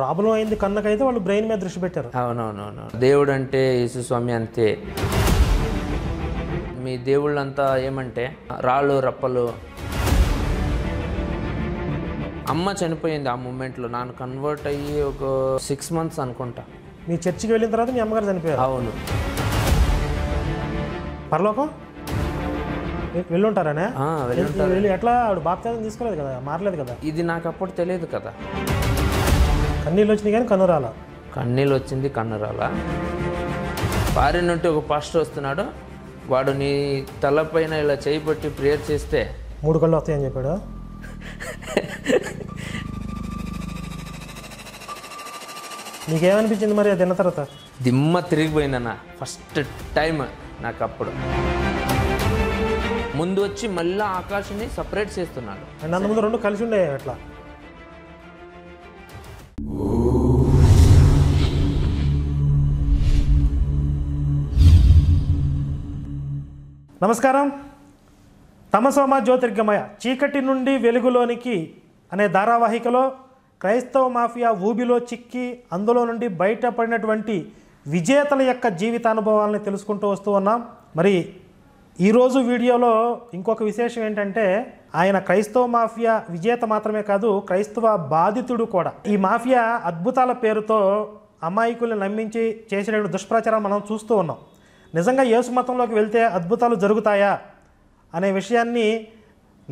Problem అయింది కన్నకైతే వాళ్ళు brain మీద దృష్టి పెట్టారు అవునవునవును దేవుడు అంటే యేసుస్వామి అంతే మీ దేవుళ్ళంతా ఏమంటే రాళ్ళు రప్పలు అమ్మ చనిపోయింది ఆ మూమెంట్లో నాన్న కన్వర్ట్ అయ్యి ఒక సిక్స్ మంత్స్ అనుకుంటా మీ చర్చికి వెళ్ళిన తర్వాత మీ అమ్మగారు చనిపోయారు అవును పరలోకం వెళ్ళుంటారనే వెళ్ళి ఎట్లా ఆవిడ బాప్తాదం తీసుకోలేదు కదా మారలేదు కదా ఇది నాకు అప్పుడు తెలియదు కదా కన్నీళ్ళు వచ్చింది కానీ కన్నురాల కన్నీళ్ళు వచ్చింది కన్నురాల భార్య నుండి ఒక పాస్టర్ వస్తున్నాడు వాడు నీ తలపైన ఇలా చేయి పట్టి ప్రేయర్ చేస్తే మూడు కళ్ళు వస్తాయని చెప్పాడు నీకేమనిపించింది మరి అది తిన్న తర్వాత దిమ్మ తిరిగిపోయిందన్న ఫస్ట్ టైం నాకు అప్పుడు ముందు వచ్చి మళ్ళీ ఆకాశాన్ని సపరేట్ చేస్తున్నాడు నన్ను ముందు రెండు కలిసి ఉండే అట్లా నమస్కారం తమసోమ జ్యోతిర్గమయ చీకటి నుండి వెలుగులోనికి అనే ధారావాహికలో క్రైస్తవ మాఫియా ఊబిలో చిక్కి అందులో నుండి బయటపడినటువంటి విజేతల యొక్క జీవితానుభవాలని తెలుసుకుంటూ వస్తూ ఉన్నాం మరి ఈరోజు వీడియోలో ఇంకొక విశేషం ఏంటంటే ఆయన క్రైస్తవ మాఫియా విజేత మాత్రమే కాదు క్రైస్తవ బాధితుడు కూడా ఈ మాఫియా అద్భుతాల పేరుతో అమాయకుల్ని నమ్మించి చేసిన దుష్ప్రచారం మనం చూస్తూ ఉన్నాం నిజంగా యేసు మతంలోకి వెళ్తే అద్భుతాలు జరుగుతాయా అనే విషయాన్ని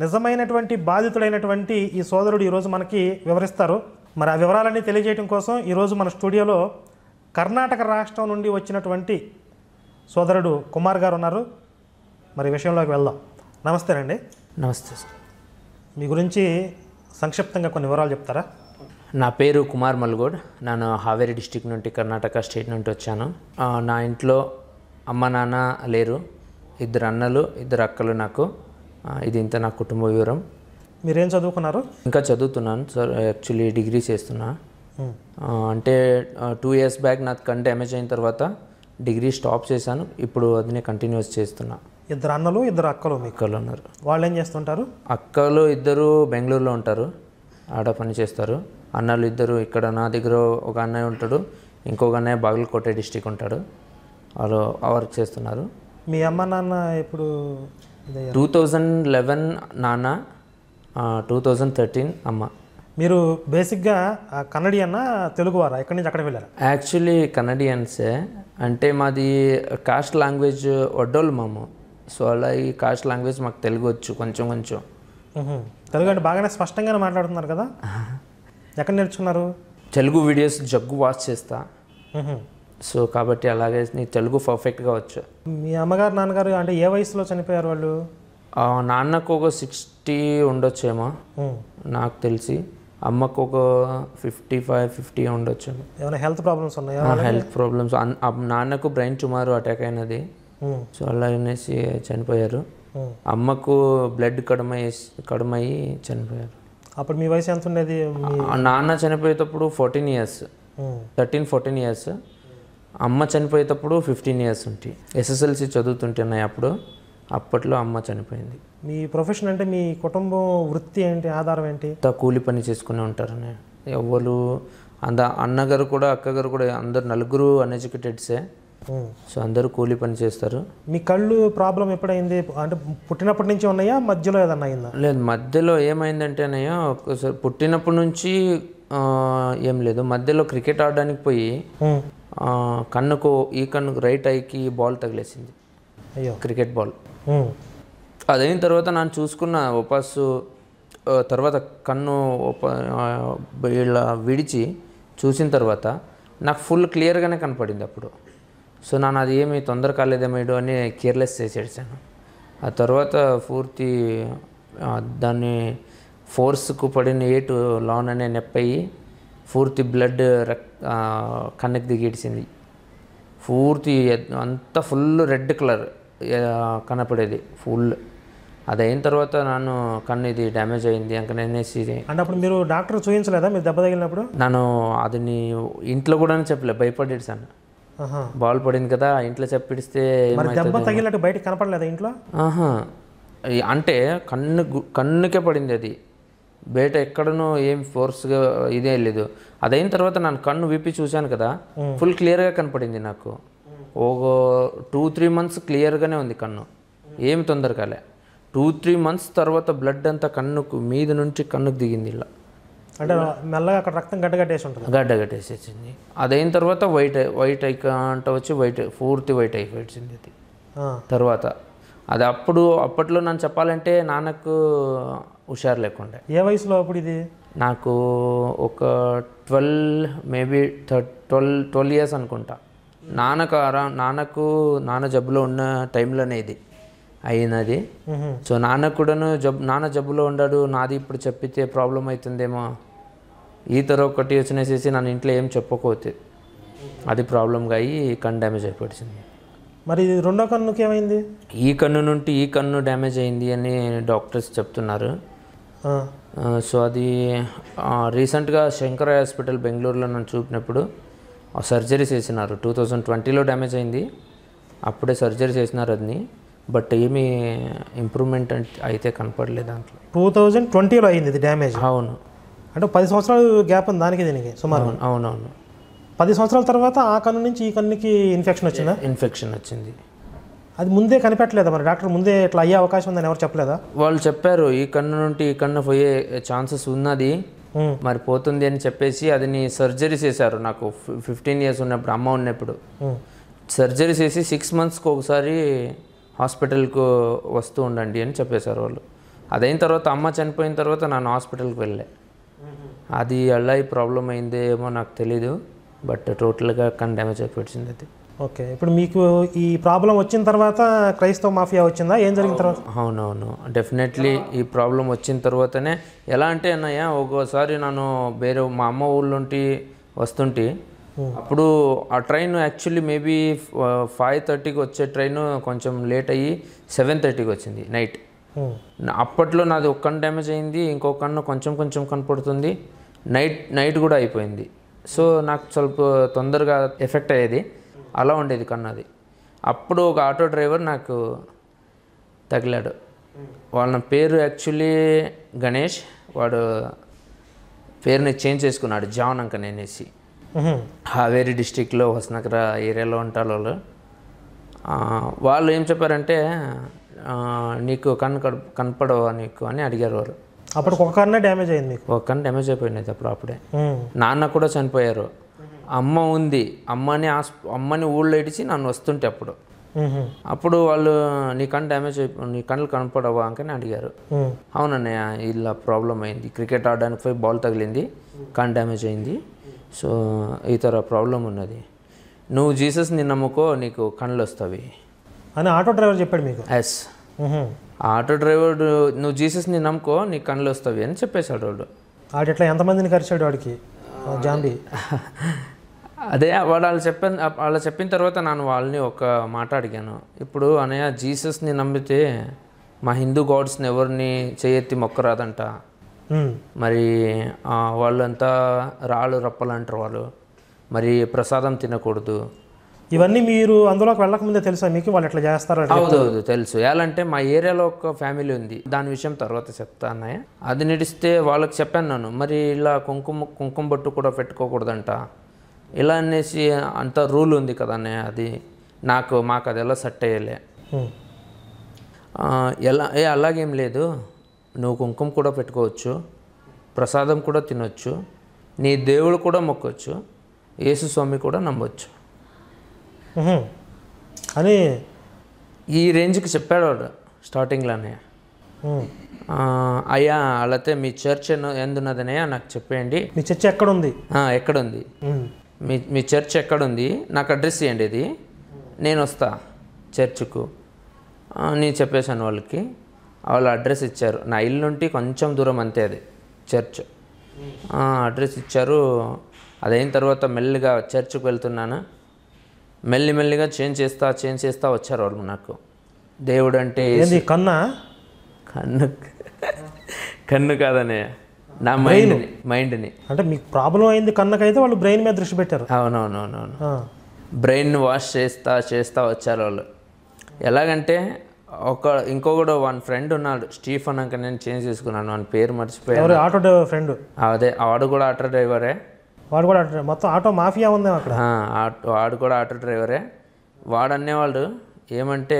నిజమైనటువంటి బాధితుడైనటువంటి ఈ సోదరుడు ఈరోజు మనకి వివరిస్తారు మరి ఆ వివరాలన్నీ తెలియజేయడం కోసం ఈరోజు మన స్టూడియోలో కర్ణాటక రాష్ట్రం నుండి వచ్చినటువంటి సోదరుడు కుమార్ గారు ఉన్నారు మరి విషయంలోకి వెళ్దాం నమస్తేనండి నమస్తే సార్ మీ గురించి సంక్షిప్తంగా కొన్ని వివరాలు చెప్తారా నా పేరు కుమార్ మల్గోడ్ నేను హావేరి డిస్టిక్ నుండి కర్ణాటక స్టేట్ నుండి వచ్చాను నా ఇంట్లో అమ్మ నాన్న లేరు ఇద్దరు అన్నలు ఇద్దరు అక్కలు నాకు ఇది ఇంత నా కుటుంబ వివరం మీరేం చదువుకున్నారు ఇంకా చదువుతున్నాను సార్ యాక్చువల్లీ డిగ్రీ చేస్తున్నా అంటే టూ ఇయర్స్ బ్యాక్ నాకు కంట డ్యామేజ్ అయిన తర్వాత డిగ్రీ స్టాప్ చేశాను ఇప్పుడు అదినే కంటిన్యూస్ చేస్తున్నా ఇద్దరు అన్నలు ఇద్దరు అక్కలు అక్కలు ఉన్నారు వాళ్ళు ఏం చేస్తుంటారు అక్కలు ఇద్దరు బెంగళూరులో ఉంటారు ఆడ పని చేస్తారు అన్నలు ఇద్దరు ఇక్కడ నా దగ్గర ఒక అన్నయ్య ఉంటాడు ఇంకొక అన్నయ్య బాగలకోట డిస్టిక్ ఉంటాడు వాళ్ళు వర్క్ చేస్తున్నారు మీ అమ్మ నాన్న ఇప్పుడు టూ థౌజండ్ లెవెన్ నాన్న టూ థౌజండ్ థర్టీన్ అమ్మ మీరు బేసిక్గా తెలుగు తెలుగువారా ఎక్కడి నుంచి అక్కడ వెళ్ళారు యాక్చువల్లీ కన్నడియన్సే అంటే మాది కాస్ట్ లాంగ్వేజ్ వడ్డోళ్ళు మాము సో అలా ఈ కాస్ట్ లాంగ్వేజ్ మాకు తెలుగు వచ్చు కొంచెం కొంచెం తెలుగు అంటే బాగానే స్పష్టంగానే మాట్లాడుతున్నారు కదా ఎక్కడ నేర్చుకున్నారు తెలుగు వీడియోస్ జగ్గు వాచ్ చేస్తా సో కాబట్టి అలాగే నీకు తెలుగు పర్ఫెక్ట్గా వచ్చు మీ అమ్మగారు నాన్నగారు అంటే ఏ వయసులో చనిపోయారు వాళ్ళు నాన్నకు ఒక సిక్స్టీ ఉండొచ్చేమో నాకు తెలిసి అమ్మకు ఒక ఫిఫ్టీ ఫైవ్ ఫిఫ్టీ ఉండొచ్చు ఏమైనా హెల్త్ ప్రాబ్లమ్స్ ఉన్నాయా హెల్త్ ప్రాబ్లమ్స్ నాన్నకు బ్రెయిన్ టుమారు అటాక్ అయినది సో అలా అనేసి చనిపోయారు అమ్మకు బ్లడ్ కడమై కడమయ్యి చనిపోయారు అప్పుడు మీ వయసు ఎంత ఉండేది నాన్న చనిపోయేటప్పుడు fourteen years thirteen fourteen years అమ్మ చనిపోయేటప్పుడు ఫిఫ్టీన్ ఇయర్స్ ఉంటే ఎస్ఎస్ఎల్సి చదువుతుంటున్నాయి అప్పుడు అప్పట్లో అమ్మ చనిపోయింది మీ ప్రొఫెషన్ అంటే మీ కుటుంబం వృత్తి ఏంటి ఆధారం ఏంటి కూలి పని చేసుకుని ఉంటారని ఎవరు అంద అన్నగారు కూడా అక్కగారు కూడా అందరు నలుగురు అన్ఎడ్యుకేటెడ్సే సో అందరు కూలి పని చేస్తారు మీ కళ్ళు ప్రాబ్లం ఎప్పుడైంది అంటే పుట్టినప్పటి నుంచి ఉన్నాయా మధ్యలో ఏదన్నా అయిందా లేదు మధ్యలో ఏమైందంటేనయ్యో ఒకసారి పుట్టినప్పటి నుంచి ఏం లేదు మధ్యలో క్రికెట్ ఆడడానికి పోయి కన్నుకు ఈ కన్నుకు రైట్ ఐకి బాల్ తగిలేసింది అయ్యో క్రికెట్ బాల్ అదైన తర్వాత నేను చూసుకున్న ఉపాస్ తర్వాత కన్ను వీళ్ళ విడిచి చూసిన తర్వాత నాకు ఫుల్ క్లియర్గానే కనపడింది అప్పుడు సో నాన్న అది ఏమి తొందర కాలేదేమేడు అని కేర్లెస్ చేసేసాను ఆ తర్వాత పూర్తి దాన్ని ఫోర్స్కు పడిన ఏటు లాన్ అనే నొప్పి పూర్తి బ్లడ్ రక్ కన్నెకి దిగేడిసింది పూర్తి అంతా ఫుల్ రెడ్ కలర్ కనపడేది ఫుల్ అది అయిన తర్వాత నన్ను కన్ను ఇది డ్యామేజ్ అయింది అంక నేనేసి అంటే అప్పుడు మీరు డాక్టర్ చూపించలేదా మీరు దెబ్బ తగిలినప్పుడు నన్ను అది ఇంట్లో కూడా చెప్పలేదు భయపడేడు సార్ బాల్ పడింది కదా ఇంట్లో చెప్పిడిస్తే దెబ్బ తగిలినట్టు బయటకు కనపడలేదా ఇంట్లో ఆహా అంటే కన్ను కన్నుకే పడింది అది బయట ఎక్కడనో ఏం ఫోర్స్గా ఇదే లేదు అదైన తర్వాత నన్ను కన్ను విప్పి చూశాను కదా ఫుల్ క్లియర్గా కనపడింది నాకు ఒక టూ త్రీ మంత్స్ క్లియర్గానే ఉంది కన్ను ఏమి తొందర కాలే టూ త్రీ మంత్స్ తర్వాత బ్లడ్ అంతా కన్నుకు మీద నుంచి కన్నుకు దిగింది ఇలా అంటే మెల్లగా అక్కడ రక్తం గడ్డగట్టేసి ఉంటుంది గడ్డగట్టేసేసింది అదైన తర్వాత వైట్ వైట్ అయి అంట వచ్చి వైట్ పూర్తి వైట్ అయిపోయింది అది తర్వాత అది అప్పుడు అప్పట్లో నన్ను చెప్పాలంటే నాన్నకు హుషారు లేకుండా ఏ వయసులో అప్పుడు ఇది నాకు ఒక twelve maybe third twelve twelve years అనుకుంటా నాన్నకు అరా నాన్నకు నాన్న జబ్బులో ఉన్న టైంలోనే ఇది అయినది సో నాన్న కూడాను జబ్ నాన్న జబ్బులో ఉండాడు నాది ఇప్పుడు చెప్పితే ప్రాబ్లం అవుతుందేమో ఈ తర ఒకటి వచ్చినేసేసి నన్ను ఇంట్లో ఏం చెప్పకపోతే అది ప్రాబ్లంగా అయ్యి కన్ను డ్యామేజ్ అయిపోయింది మరి రెండో కన్నుకి ఏమైంది ఈ కన్ను నుండి ఈ కన్ను డ్యామేజ్ అయింది అని డాక్టర్స్ చెప్తున్నారు సో అది రీసెంట్గా శంకర హాస్పిటల్ బెంగళూరులో నన్ను చూపినప్పుడు సర్జరీ చేసినారు టూ థౌజండ్ ట్వంటీలో డ్యామేజ్ అయింది అప్పుడే సర్జరీ చేసినారు అది బట్ ఏమీ ఇంప్రూవ్మెంట్ అయితే కనపడలేదు దాంట్లో టూ థౌజండ్ ట్వంటీలో అయింది ఇది డ్యామేజ్ అవును అంటే పది సంవత్సరాలు గ్యాప్ ఉంది దానికి దీనికి సుమారు అవునవును పది సంవత్సరాల తర్వాత ఆ కన్ను నుంచి ఈ కన్నుకి ఇన్ఫెక్షన్ వచ్చిందా ఇన్ఫెక్షన్ వచ్చింది అది ముందే కనిపెట్టలేదా మరి డాక్టర్ ముందే ఇట్లా అయ్యే అవకాశం ఉందని ఎవరు చెప్పలేదా వాళ్ళు చెప్పారు ఈ కన్ను నుండి ఈ కన్ను పోయే ఛాన్సెస్ ఉన్నది మరి పోతుంది అని చెప్పేసి అది సర్జరీ చేశారు నాకు ఫిఫ్టీన్ ఇయర్స్ ఉన్నప్పుడు అమ్మ ఉన్నప్పుడు సర్జరీ చేసి సిక్స్ మంత్స్కి ఒకసారి హాస్పిటల్కు వస్తూ ఉండండి అని చెప్పేశారు వాళ్ళు అదైన తర్వాత అమ్మ చనిపోయిన తర్వాత నన్ను హాస్పిటల్కి వెళ్ళే అది అలా ప్రాబ్లం అయిందేమో నాకు తెలీదు బట్ టోటల్గా కన్ డ్యామేజ్ అయిపోయింది అది ఓకే ఇప్పుడు మీకు ఈ ప్రాబ్లం వచ్చిన తర్వాత క్రైస్తవ మాఫియా వచ్చిందా ఏం జరిగిన తర్వాత అవునవును డెఫినెట్లీ ఈ ప్రాబ్లం వచ్చిన తర్వాతనే ఎలా అంటే అన్నయ్య ఒక్కోసారి నన్ను వేరే మా అమ్మ ఊళ్ళుంటి వస్తుంటే అప్పుడు ఆ ట్రైన్ యాక్చువల్లీ మేబీ ఫైవ్ థర్టీకి వచ్చే ట్రైన్ కొంచెం లేట్ అయ్యి సెవెన్ థర్టీకి వచ్చింది నైట్ అప్పట్లో నాది ఒక్క డ్యామేజ్ అయింది ఇంకో కన్ను కొంచెం కొంచెం కనపడుతుంది నైట్ నైట్ కూడా అయిపోయింది సో నాకు స్వల్ప తొందరగా ఎఫెక్ట్ అయ్యేది అలా ఉండేది కన్నది అప్పుడు ఒక ఆటో డ్రైవర్ నాకు తగిలాడు వాళ్ళ పేరు యాక్చువల్లీ గణేష్ వాడు పేరుని చేంజ్ చేసుకున్నాడు జాన్ అంక నేనేసి హావేరి డిస్టిక్లో హొసనకర ఏరియాలో ఉంటారు వాళ్ళు వాళ్ళు ఏం చెప్పారంటే నీకు కన్ను కనపడవు నీకు అని అడిగారు వారు అప్పుడు ఒక కన్నా డ్యామేజ్ అయింది ఒక కన్ను డ్యామేజ్ అయిపోయినది అప్పుడు అప్పుడే నాన్న కూడా చనిపోయారు అమ్మ ఉంది అమ్మని అమ్మని ఊళ్ళో ఇడిచి నన్ను వస్తుంటే అప్పుడు అప్పుడు వాళ్ళు నీ కన్ను డ్యామేజ్ అయిపో నీ కళ్ళు కనపడవా అని అడిగారు అవునన్నయ్య ఇలా ప్రాబ్లం అయింది క్రికెట్ ఆడడానికి పోయి బాల్ తగిలింది కన్ను డ్యామేజ్ అయింది సో ఇతర ప్రాబ్లం ఉన్నది నువ్వు జీసస్ని నమ్ముకో నీకు కళ్ళు వస్తావి అని ఆటో డ్రైవర్ చెప్పాడు మీకు ఎస్ ఆటో డ్రైవర్ నువ్వు జీసస్ని నమ్ముకో నీకు కళ్ళు వస్తావి అని చెప్పేశాడు వాడు ఆడెట్లా ఎంతమందిని కరిచాడు వాడికి జాంబీ అదే వాళ్ళు చెప్పిన వాళ్ళు చెప్పిన తర్వాత నేను వాళ్ళని ఒక మాట అడిగాను ఇప్పుడు అనయ్య జీసస్ని నమ్మితే మా హిందూ గాడ్స్ని ఎవరిని చేయెత్తి మొక్కరాదంట మరి వాళ్ళంతా రాళ్ళు రప్పలు అంటారు వాళ్ళు మరి ప్రసాదం తినకూడదు ఇవన్నీ మీరు అందులోకి వెళ్ళకముందే తెలుసా మీకు వాళ్ళు ఎట్లా చేస్తారు అవుదవుదు తెలుసు అంటే మా ఏరియాలో ఒక ఫ్యామిలీ ఉంది దాని విషయం తర్వాత చెప్తా అన్నయ్య అది నడిస్తే వాళ్ళకి చెప్పాను నన్ను మరి ఇలా కుంకుమ కుంకుమ బొట్టు కూడా పెట్టుకోకూడదంట ఇలా అనేసి అంత రూల్ ఉంది కదనే అది నాకు మాకు ఎలా సెట్ అయ్యలే ఎలా ఏ అలాగేం లేదు నువ్వు కుంకుమ కూడా పెట్టుకోవచ్చు ప్రసాదం కూడా తినొచ్చు నీ దేవుడు కూడా మొక్కొచ్చు యేసు స్వామి కూడా నమ్మొచ్చు అని ఈ రేంజ్కి చెప్పాడు వాడు స్టార్టింగ్లోనే అయ్యా అలాతే మీ చర్చ్ ఎందున్నదనయ్యా నాకు చెప్పేయండి మీ చర్చ్ ఎక్కడుంది ఎక్కడుంది మీ మీ చర్చ్ ఎక్కడుంది నాకు అడ్రస్ ఇవ్వండి ఇది నేను వస్తా చర్చ్కు నేను చెప్పేశాను వాళ్ళకి వాళ్ళు అడ్రస్ ఇచ్చారు నా ఇల్లు నుండి కొంచెం దూరం అంతే అది చర్చ్ అడ్రస్ ఇచ్చారు అదైన తర్వాత మెల్లిగా చర్చ్కి వెళ్తున్నాను మెల్లి మెల్లిగా చేంజ్ చేస్తా చేంజ్ చేస్తా వచ్చారు వాళ్ళు నాకు దేవుడు అంటే కన్నా కన్ను కన్ను కాదనే నా మైండ్ మైండ్ని అంటే మీకు ప్రాబ్లం అయింది కన్నకైతే వాళ్ళు బ్రెయిన్ మీద దృష్టి పెట్టారు అవునవునవునవును బ్రెయిన్ వాష్ చేస్తా చేస్తా వచ్చారు వాళ్ళు ఎలాగంటే ఒక ఇంకొకడు వన్ ఫ్రెండ్ ఉన్నాడు స్టీఫన్ అంక నేను చేంజ్ చేసుకున్నాను వాని పేరు మర్చిపోయాను ఆటో డ్రైవర్ ఫ్రెండ్ అదే వాడు కూడా ఆటో డ్రైవరే వాడు కూడా ఆటో మొత్తం ఆటో మాఫియా ఉంది అక్కడ వాడు కూడా ఆటో డ్రైవరే వాడు అనేవాళ్ళు ఏమంటే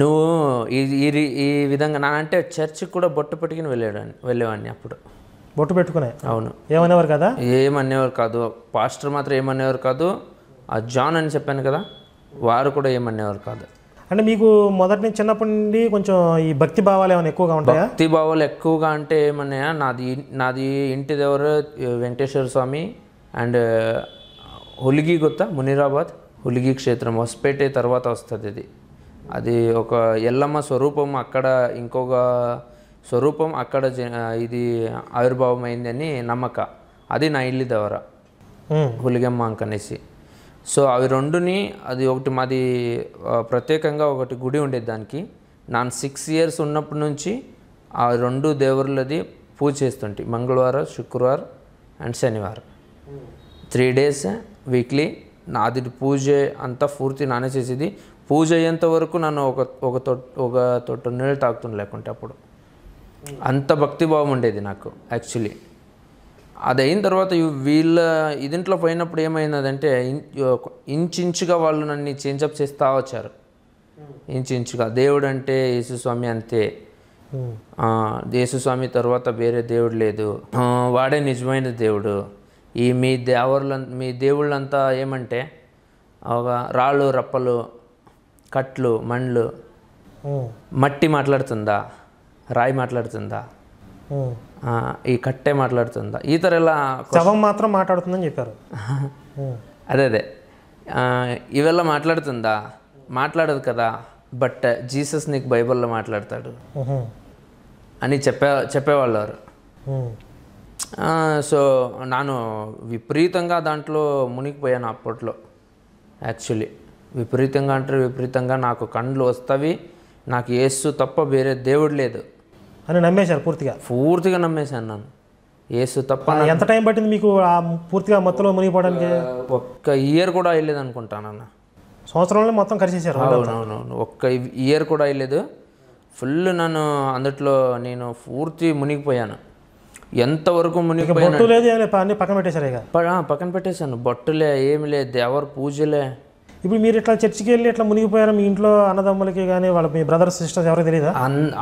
నువ్వు ఈ ఈ విధంగా నా అంటే చర్చికి కూడా బొట్టు పెట్టుకుని వెళ్ళేవాడిని వెళ్ళేవాడిని అప్పుడు బొట్టు పెట్టుకునే అవును ఏమనేవారు కదా ఏమనేవారు కాదు పాస్టర్ మాత్రం ఏమనేవారు కాదు ఆ జాన్ అని చెప్పాను కదా వారు కూడా ఏమనేవారు కాదు అంటే మీకు మొదటి నుంచి చిన్నప్పటి నుండి కొంచెం ఈ భక్తి భావాలు ఏమైనా ఎక్కువగా ఉంటాయా భక్తి భావాలు ఎక్కువగా అంటే ఏమన్నాయా నాది నాది ఇంటి దేవరు వెంకటేశ్వర స్వామి అండ్ హులిగి గుత్త మునిరాబాద్ హులిగి క్షేత్రం వసపేటే తర్వాత వస్తుంది ఇది అది ఒక ఎల్లమ్మ స్వరూపం అక్కడ ఇంకొక స్వరూపం అక్కడ ఇది ఆవిర్భావమైందని నమ్మక అది నా ఇల్లి దవర హులిగమ్మ అంకనేసి సో అవి రెండుని అది ఒకటి మాది ప్రత్యేకంగా ఒకటి గుడి ఉండేది దానికి నాన్ సిక్స్ ఇయర్స్ ఉన్నప్పటి నుంచి ఆ రెండు దేవుళ్ళది పూజ చేస్తుంటే మంగళవారం శుక్రవారం అండ్ శనివారం త్రీ డేస్ వీక్లీ నాది పూజ అంతా పూర్తి నానే చేసేది పూజ అయ్యేంత వరకు నన్ను ఒక ఒక తొట్ ఒక తొట్టు నీళ్ళు తాగుతుంది లేకుంటే అప్పుడు అంత భక్తిభావం ఉండేది నాకు యాక్చువల్లీ అది అయిన తర్వాత వీళ్ళ ఇదింట్లో పోయినప్పుడు ఏమైందంటే ఇంచుగా వాళ్ళు నన్ను చేంజప్ చేస్తూ వచ్చారు ఇంచుగా దేవుడు అంటే యేసుస్వామి అంతే యేసుస్వామి తర్వాత వేరే దేవుడు లేదు వాడే నిజమైన దేవుడు ఈ మీ దేవర్ల మీ దేవుళ్ళంతా ఏమంటే ఒక రాళ్ళు రప్పలు కట్లు మండ్లు మట్టి మాట్లాడుతుందా రాయి మాట్లాడుతుందా ఈ కట్టే మాట్లాడుతుందా ఈ థర ఎలా శవం మాత్రం మాట్లాడుతుందని చెప్పారు అదే అదే ఇవెల్లా మాట్లాడుతుందా మాట్లాడదు కదా బట్ జీసస్ నీకు బైబిల్లో మాట్లాడతాడు అని చెప్పే చెప్పేవాళ్ళు సో నాను విపరీతంగా దాంట్లో మునిగిపోయాను అప్పట్లో యాక్చువల్లీ విపరీతంగా అంటారు విపరీతంగా నాకు కండ్లు వస్తవి నాకు ఏసు తప్ప వేరే దేవుడు లేదు అని నమ్మేశారు పూర్తిగా పూర్తిగా నమ్మేశాను నన్ను ఏసు తప్ప ఎంత టైం పట్టింది మీకు పూర్తిగా మొత్తంలో మునిగిపోవడానికి ఒక్క ఇయర్ కూడా వెళ్ళేది అనుకుంటాను అన్న సంవత్సరంలో మొత్తం కలిసేసారు అవునవును ఒక్క ఇయర్ కూడా వెళ్ళేది ఫుల్ నన్ను అందుట్లో నేను పూర్తి మునిగిపోయాను ఎంతవరకు మునిగిపోయాను పక్కన పెట్టేశారు పక్కన పెట్టేశాను బొట్టులే ఏమి లేదు ఎవరు పూజలే ఇప్పుడు మీరు ఇట్లా చర్చికి వెళ్ళి ఇట్లా మునిగిపోయారు మీ ఇంట్లో అన్నదమ్ములకి కానీ వాళ్ళ మీ బ్రదర్స్ సిస్టర్స్ ఎవరికి తెలియదా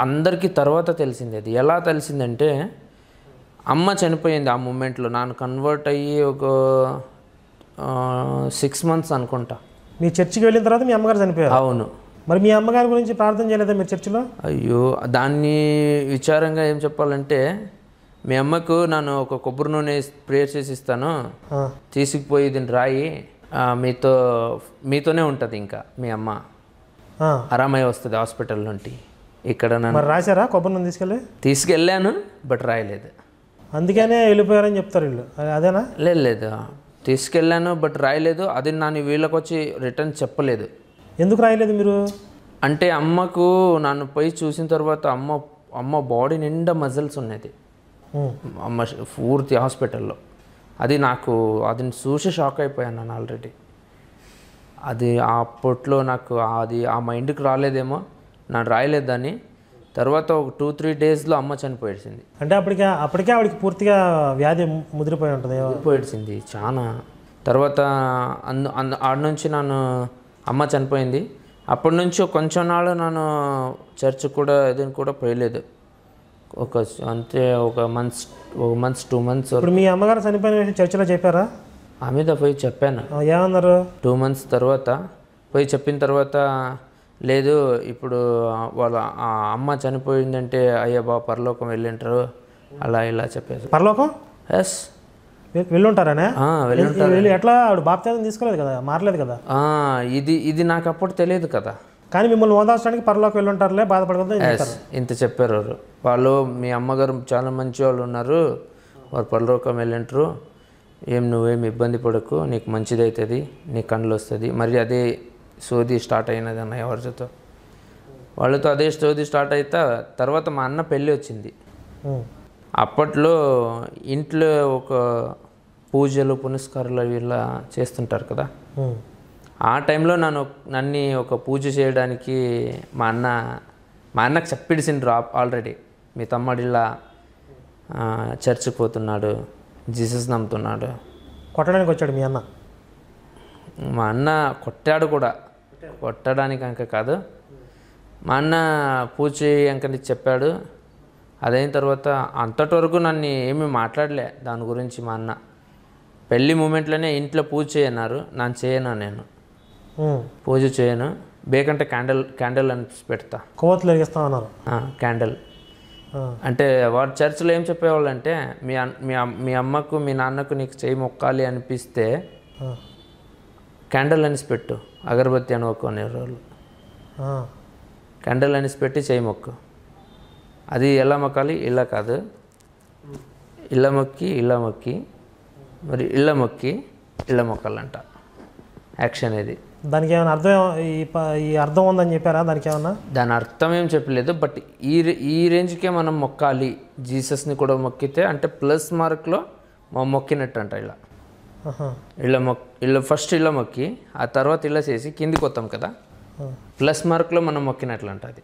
అందరికీ తర్వాత తెలిసింది అది ఎలా తెలిసిందంటే అమ్మ చనిపోయింది ఆ మూమెంట్లో నాన్ను కన్వర్ట్ అయ్యి ఒక సిక్స్ మంత్స్ అనుకుంటా మీ చర్చికి వెళ్ళిన తర్వాత మీ అమ్మగారు చనిపోయారు అవును మరి మీ అమ్మగారి గురించి ప్రార్థన చేయలేదా మీరు చర్చిలో అయ్యో దాన్ని విచారంగా ఏం చెప్పాలంటే మీ అమ్మకు నన్ను ఒక కొబ్బరి నూనె ప్రేయర్ చేసి ఇస్తాను తీసుకుపోయి దీన్ని రాయి మీతో మీతోనే ఉంటుంది ఇంకా మీ అమ్మ ఆరామై వస్తుంది హాస్పిటల్ నుండి ఇక్కడ రాశారా కొబ్బరి తీసుకెళ్ళి తీసుకెళ్ళాను బట్ రాయలేదు అందుకనే వెళ్ళిపోయారని చెప్తారు వీళ్ళు అదేనా లేదు లేదు తీసుకెళ్ళాను బట్ రాయలేదు అది నాని వీళ్ళకి వచ్చి రిటర్న్ చెప్పలేదు ఎందుకు రాయలేదు మీరు అంటే అమ్మకు నన్ను పోయి చూసిన తర్వాత అమ్మ అమ్మ బాడీ నిండా మజిల్స్ ఉన్నది అమ్మ పూర్తి హాస్పిటల్లో అది నాకు అది చూసి షాక్ అయిపోయాను నేను ఆల్రెడీ అది అప్పట్లో నాకు అది ఆ మైండ్కి రాలేదేమో నేను రాయలేదని తర్వాత ఒక టూ త్రీ డేస్లో అమ్మ చనిపోయేసింది అంటే అప్పటికే అప్పటికే ఆవిడకి పూర్తిగా వ్యాధి ముదిరిపోయి ఉంటుంది ముదిరిపోయేసింది చాలా తర్వాత అందు అందు ఆడ నుంచి నన్ను అమ్మ చనిపోయింది అప్పటి నుంచి కొంచెం నాడు నన్ను చర్చ్ కూడా ఏదైనా కూడా పోయలేదు ఒక అంతే ఒక మంత్స్ ఒక మంత్స్ టూ మంత్స్ ఇప్పుడు మీ అమ్మగారు చనిపోయిన విషయం చర్చలో చెప్పారా మీద పోయి చెప్పాను ఏమన్నారు టూ మంత్స్ తర్వాత పోయి చెప్పిన తర్వాత లేదు ఇప్పుడు వాళ్ళ అమ్మ చనిపోయిందంటే అయ్యా బాబు పరలోకం వెళ్ళింటారు అలా ఇలా చెప్పేసి పరలోకం ఎస్ వెళ్ళుంటారా వెళ్ళి ఎట్లా ఆవిడ బాప్తిజం తీసుకోలేదు కదా మారలేదు కదా ఇది ఇది నాకు అప్పుడు తెలియదు కదా కానీ మిమ్మల్ని ఓదార్చడానికి పరలోకి వెళ్ళుంటారులే బాధపడవద్దు ఇంత చెప్పారు వారు వాళ్ళు మీ అమ్మగారు చాలా మంచి వాళ్ళు ఉన్నారు వారు పరలోకం వెళ్ళింటారు ఏం నువ్వేం ఇబ్బంది పడకు నీకు మంచిది అవుతుంది నీ కండ్లు వస్తుంది మరి అదే సోది స్టార్ట్ అయినది అన్న ఎవరితో వాళ్ళతో అదే సోది స్టార్ట్ అయితే తర్వాత మా అన్న పెళ్ళి వచ్చింది అప్పట్లో ఇంట్లో ఒక పూజలు పునస్కారాలు ఇలా చేస్తుంటారు కదా ఆ టైంలో నన్ను నన్ను ఒక పూజ చేయడానికి మా అన్న మా అన్నకు చెప్పిడిసిండ్రు ఆల్రెడీ మీ తమ్ముడు ఇలా చర్చికి పోతున్నాడు జీసస్ నమ్ముతున్నాడు కొట్టడానికి వచ్చాడు మీ అన్న మా అన్న కొట్టాడు కూడా కొట్టడానికి అంక కాదు మా అన్న పూజ అంకని చెప్పాడు అదైన తర్వాత అంతటి వరకు నన్ను ఏమీ మాట్లాడలే దాని గురించి మా అన్న పెళ్ళి మూమెంట్లోనే ఇంట్లో పూజ చేయన్నారు నన్ను చేయను నేను పూజ చేయను బేకంటే క్యాండిల్ క్యాండిల్ అని పెడతా కొవ్వొత్తులు ఎరిగిస్తా ఉన్నారు క్యాండిల్ అంటే వారు చర్చిలో ఏం చెప్పేవాళ్ళు అంటే మీ మీ మీ అమ్మకు మీ నాన్నకు నీకు చేయి మొక్కాలి అనిపిస్తే క్యాండిల్ అనిసి పెట్టు అగరబత్తి అని ఒక రోజులు క్యాండిల్ అనేసి పెట్టి చేయి మొక్కు అది ఎలా మొక్కాలి ఇలా కాదు ఇళ్ళ మొక్కి ఇళ్ళ మొక్కి మరి ఇళ్ళ మొక్కి ఇళ్ళ మొక్కాలంట యాక్షన్ ఇది దానికి ఏమైనా అర్థం ఈ అర్థం ఉందని చెప్పారా దానికి ఏమన్నా దాని అర్థం ఏం చెప్పలేదు బట్ ఈ ఈ రేంజ్కే మనం మొక్కాలి జీసస్ని కూడా మొక్కితే అంటే ప్లస్ మార్క్లో మొక్కినట్టు అంట ఇలా ఇలా మొక్ ఇలా ఫస్ట్ ఇలా మొక్కి ఆ తర్వాత ఇలా చేసి కిందికి వస్తాం కదా ప్లస్ మార్క్లో మనం మొక్కినట్లు అంట అది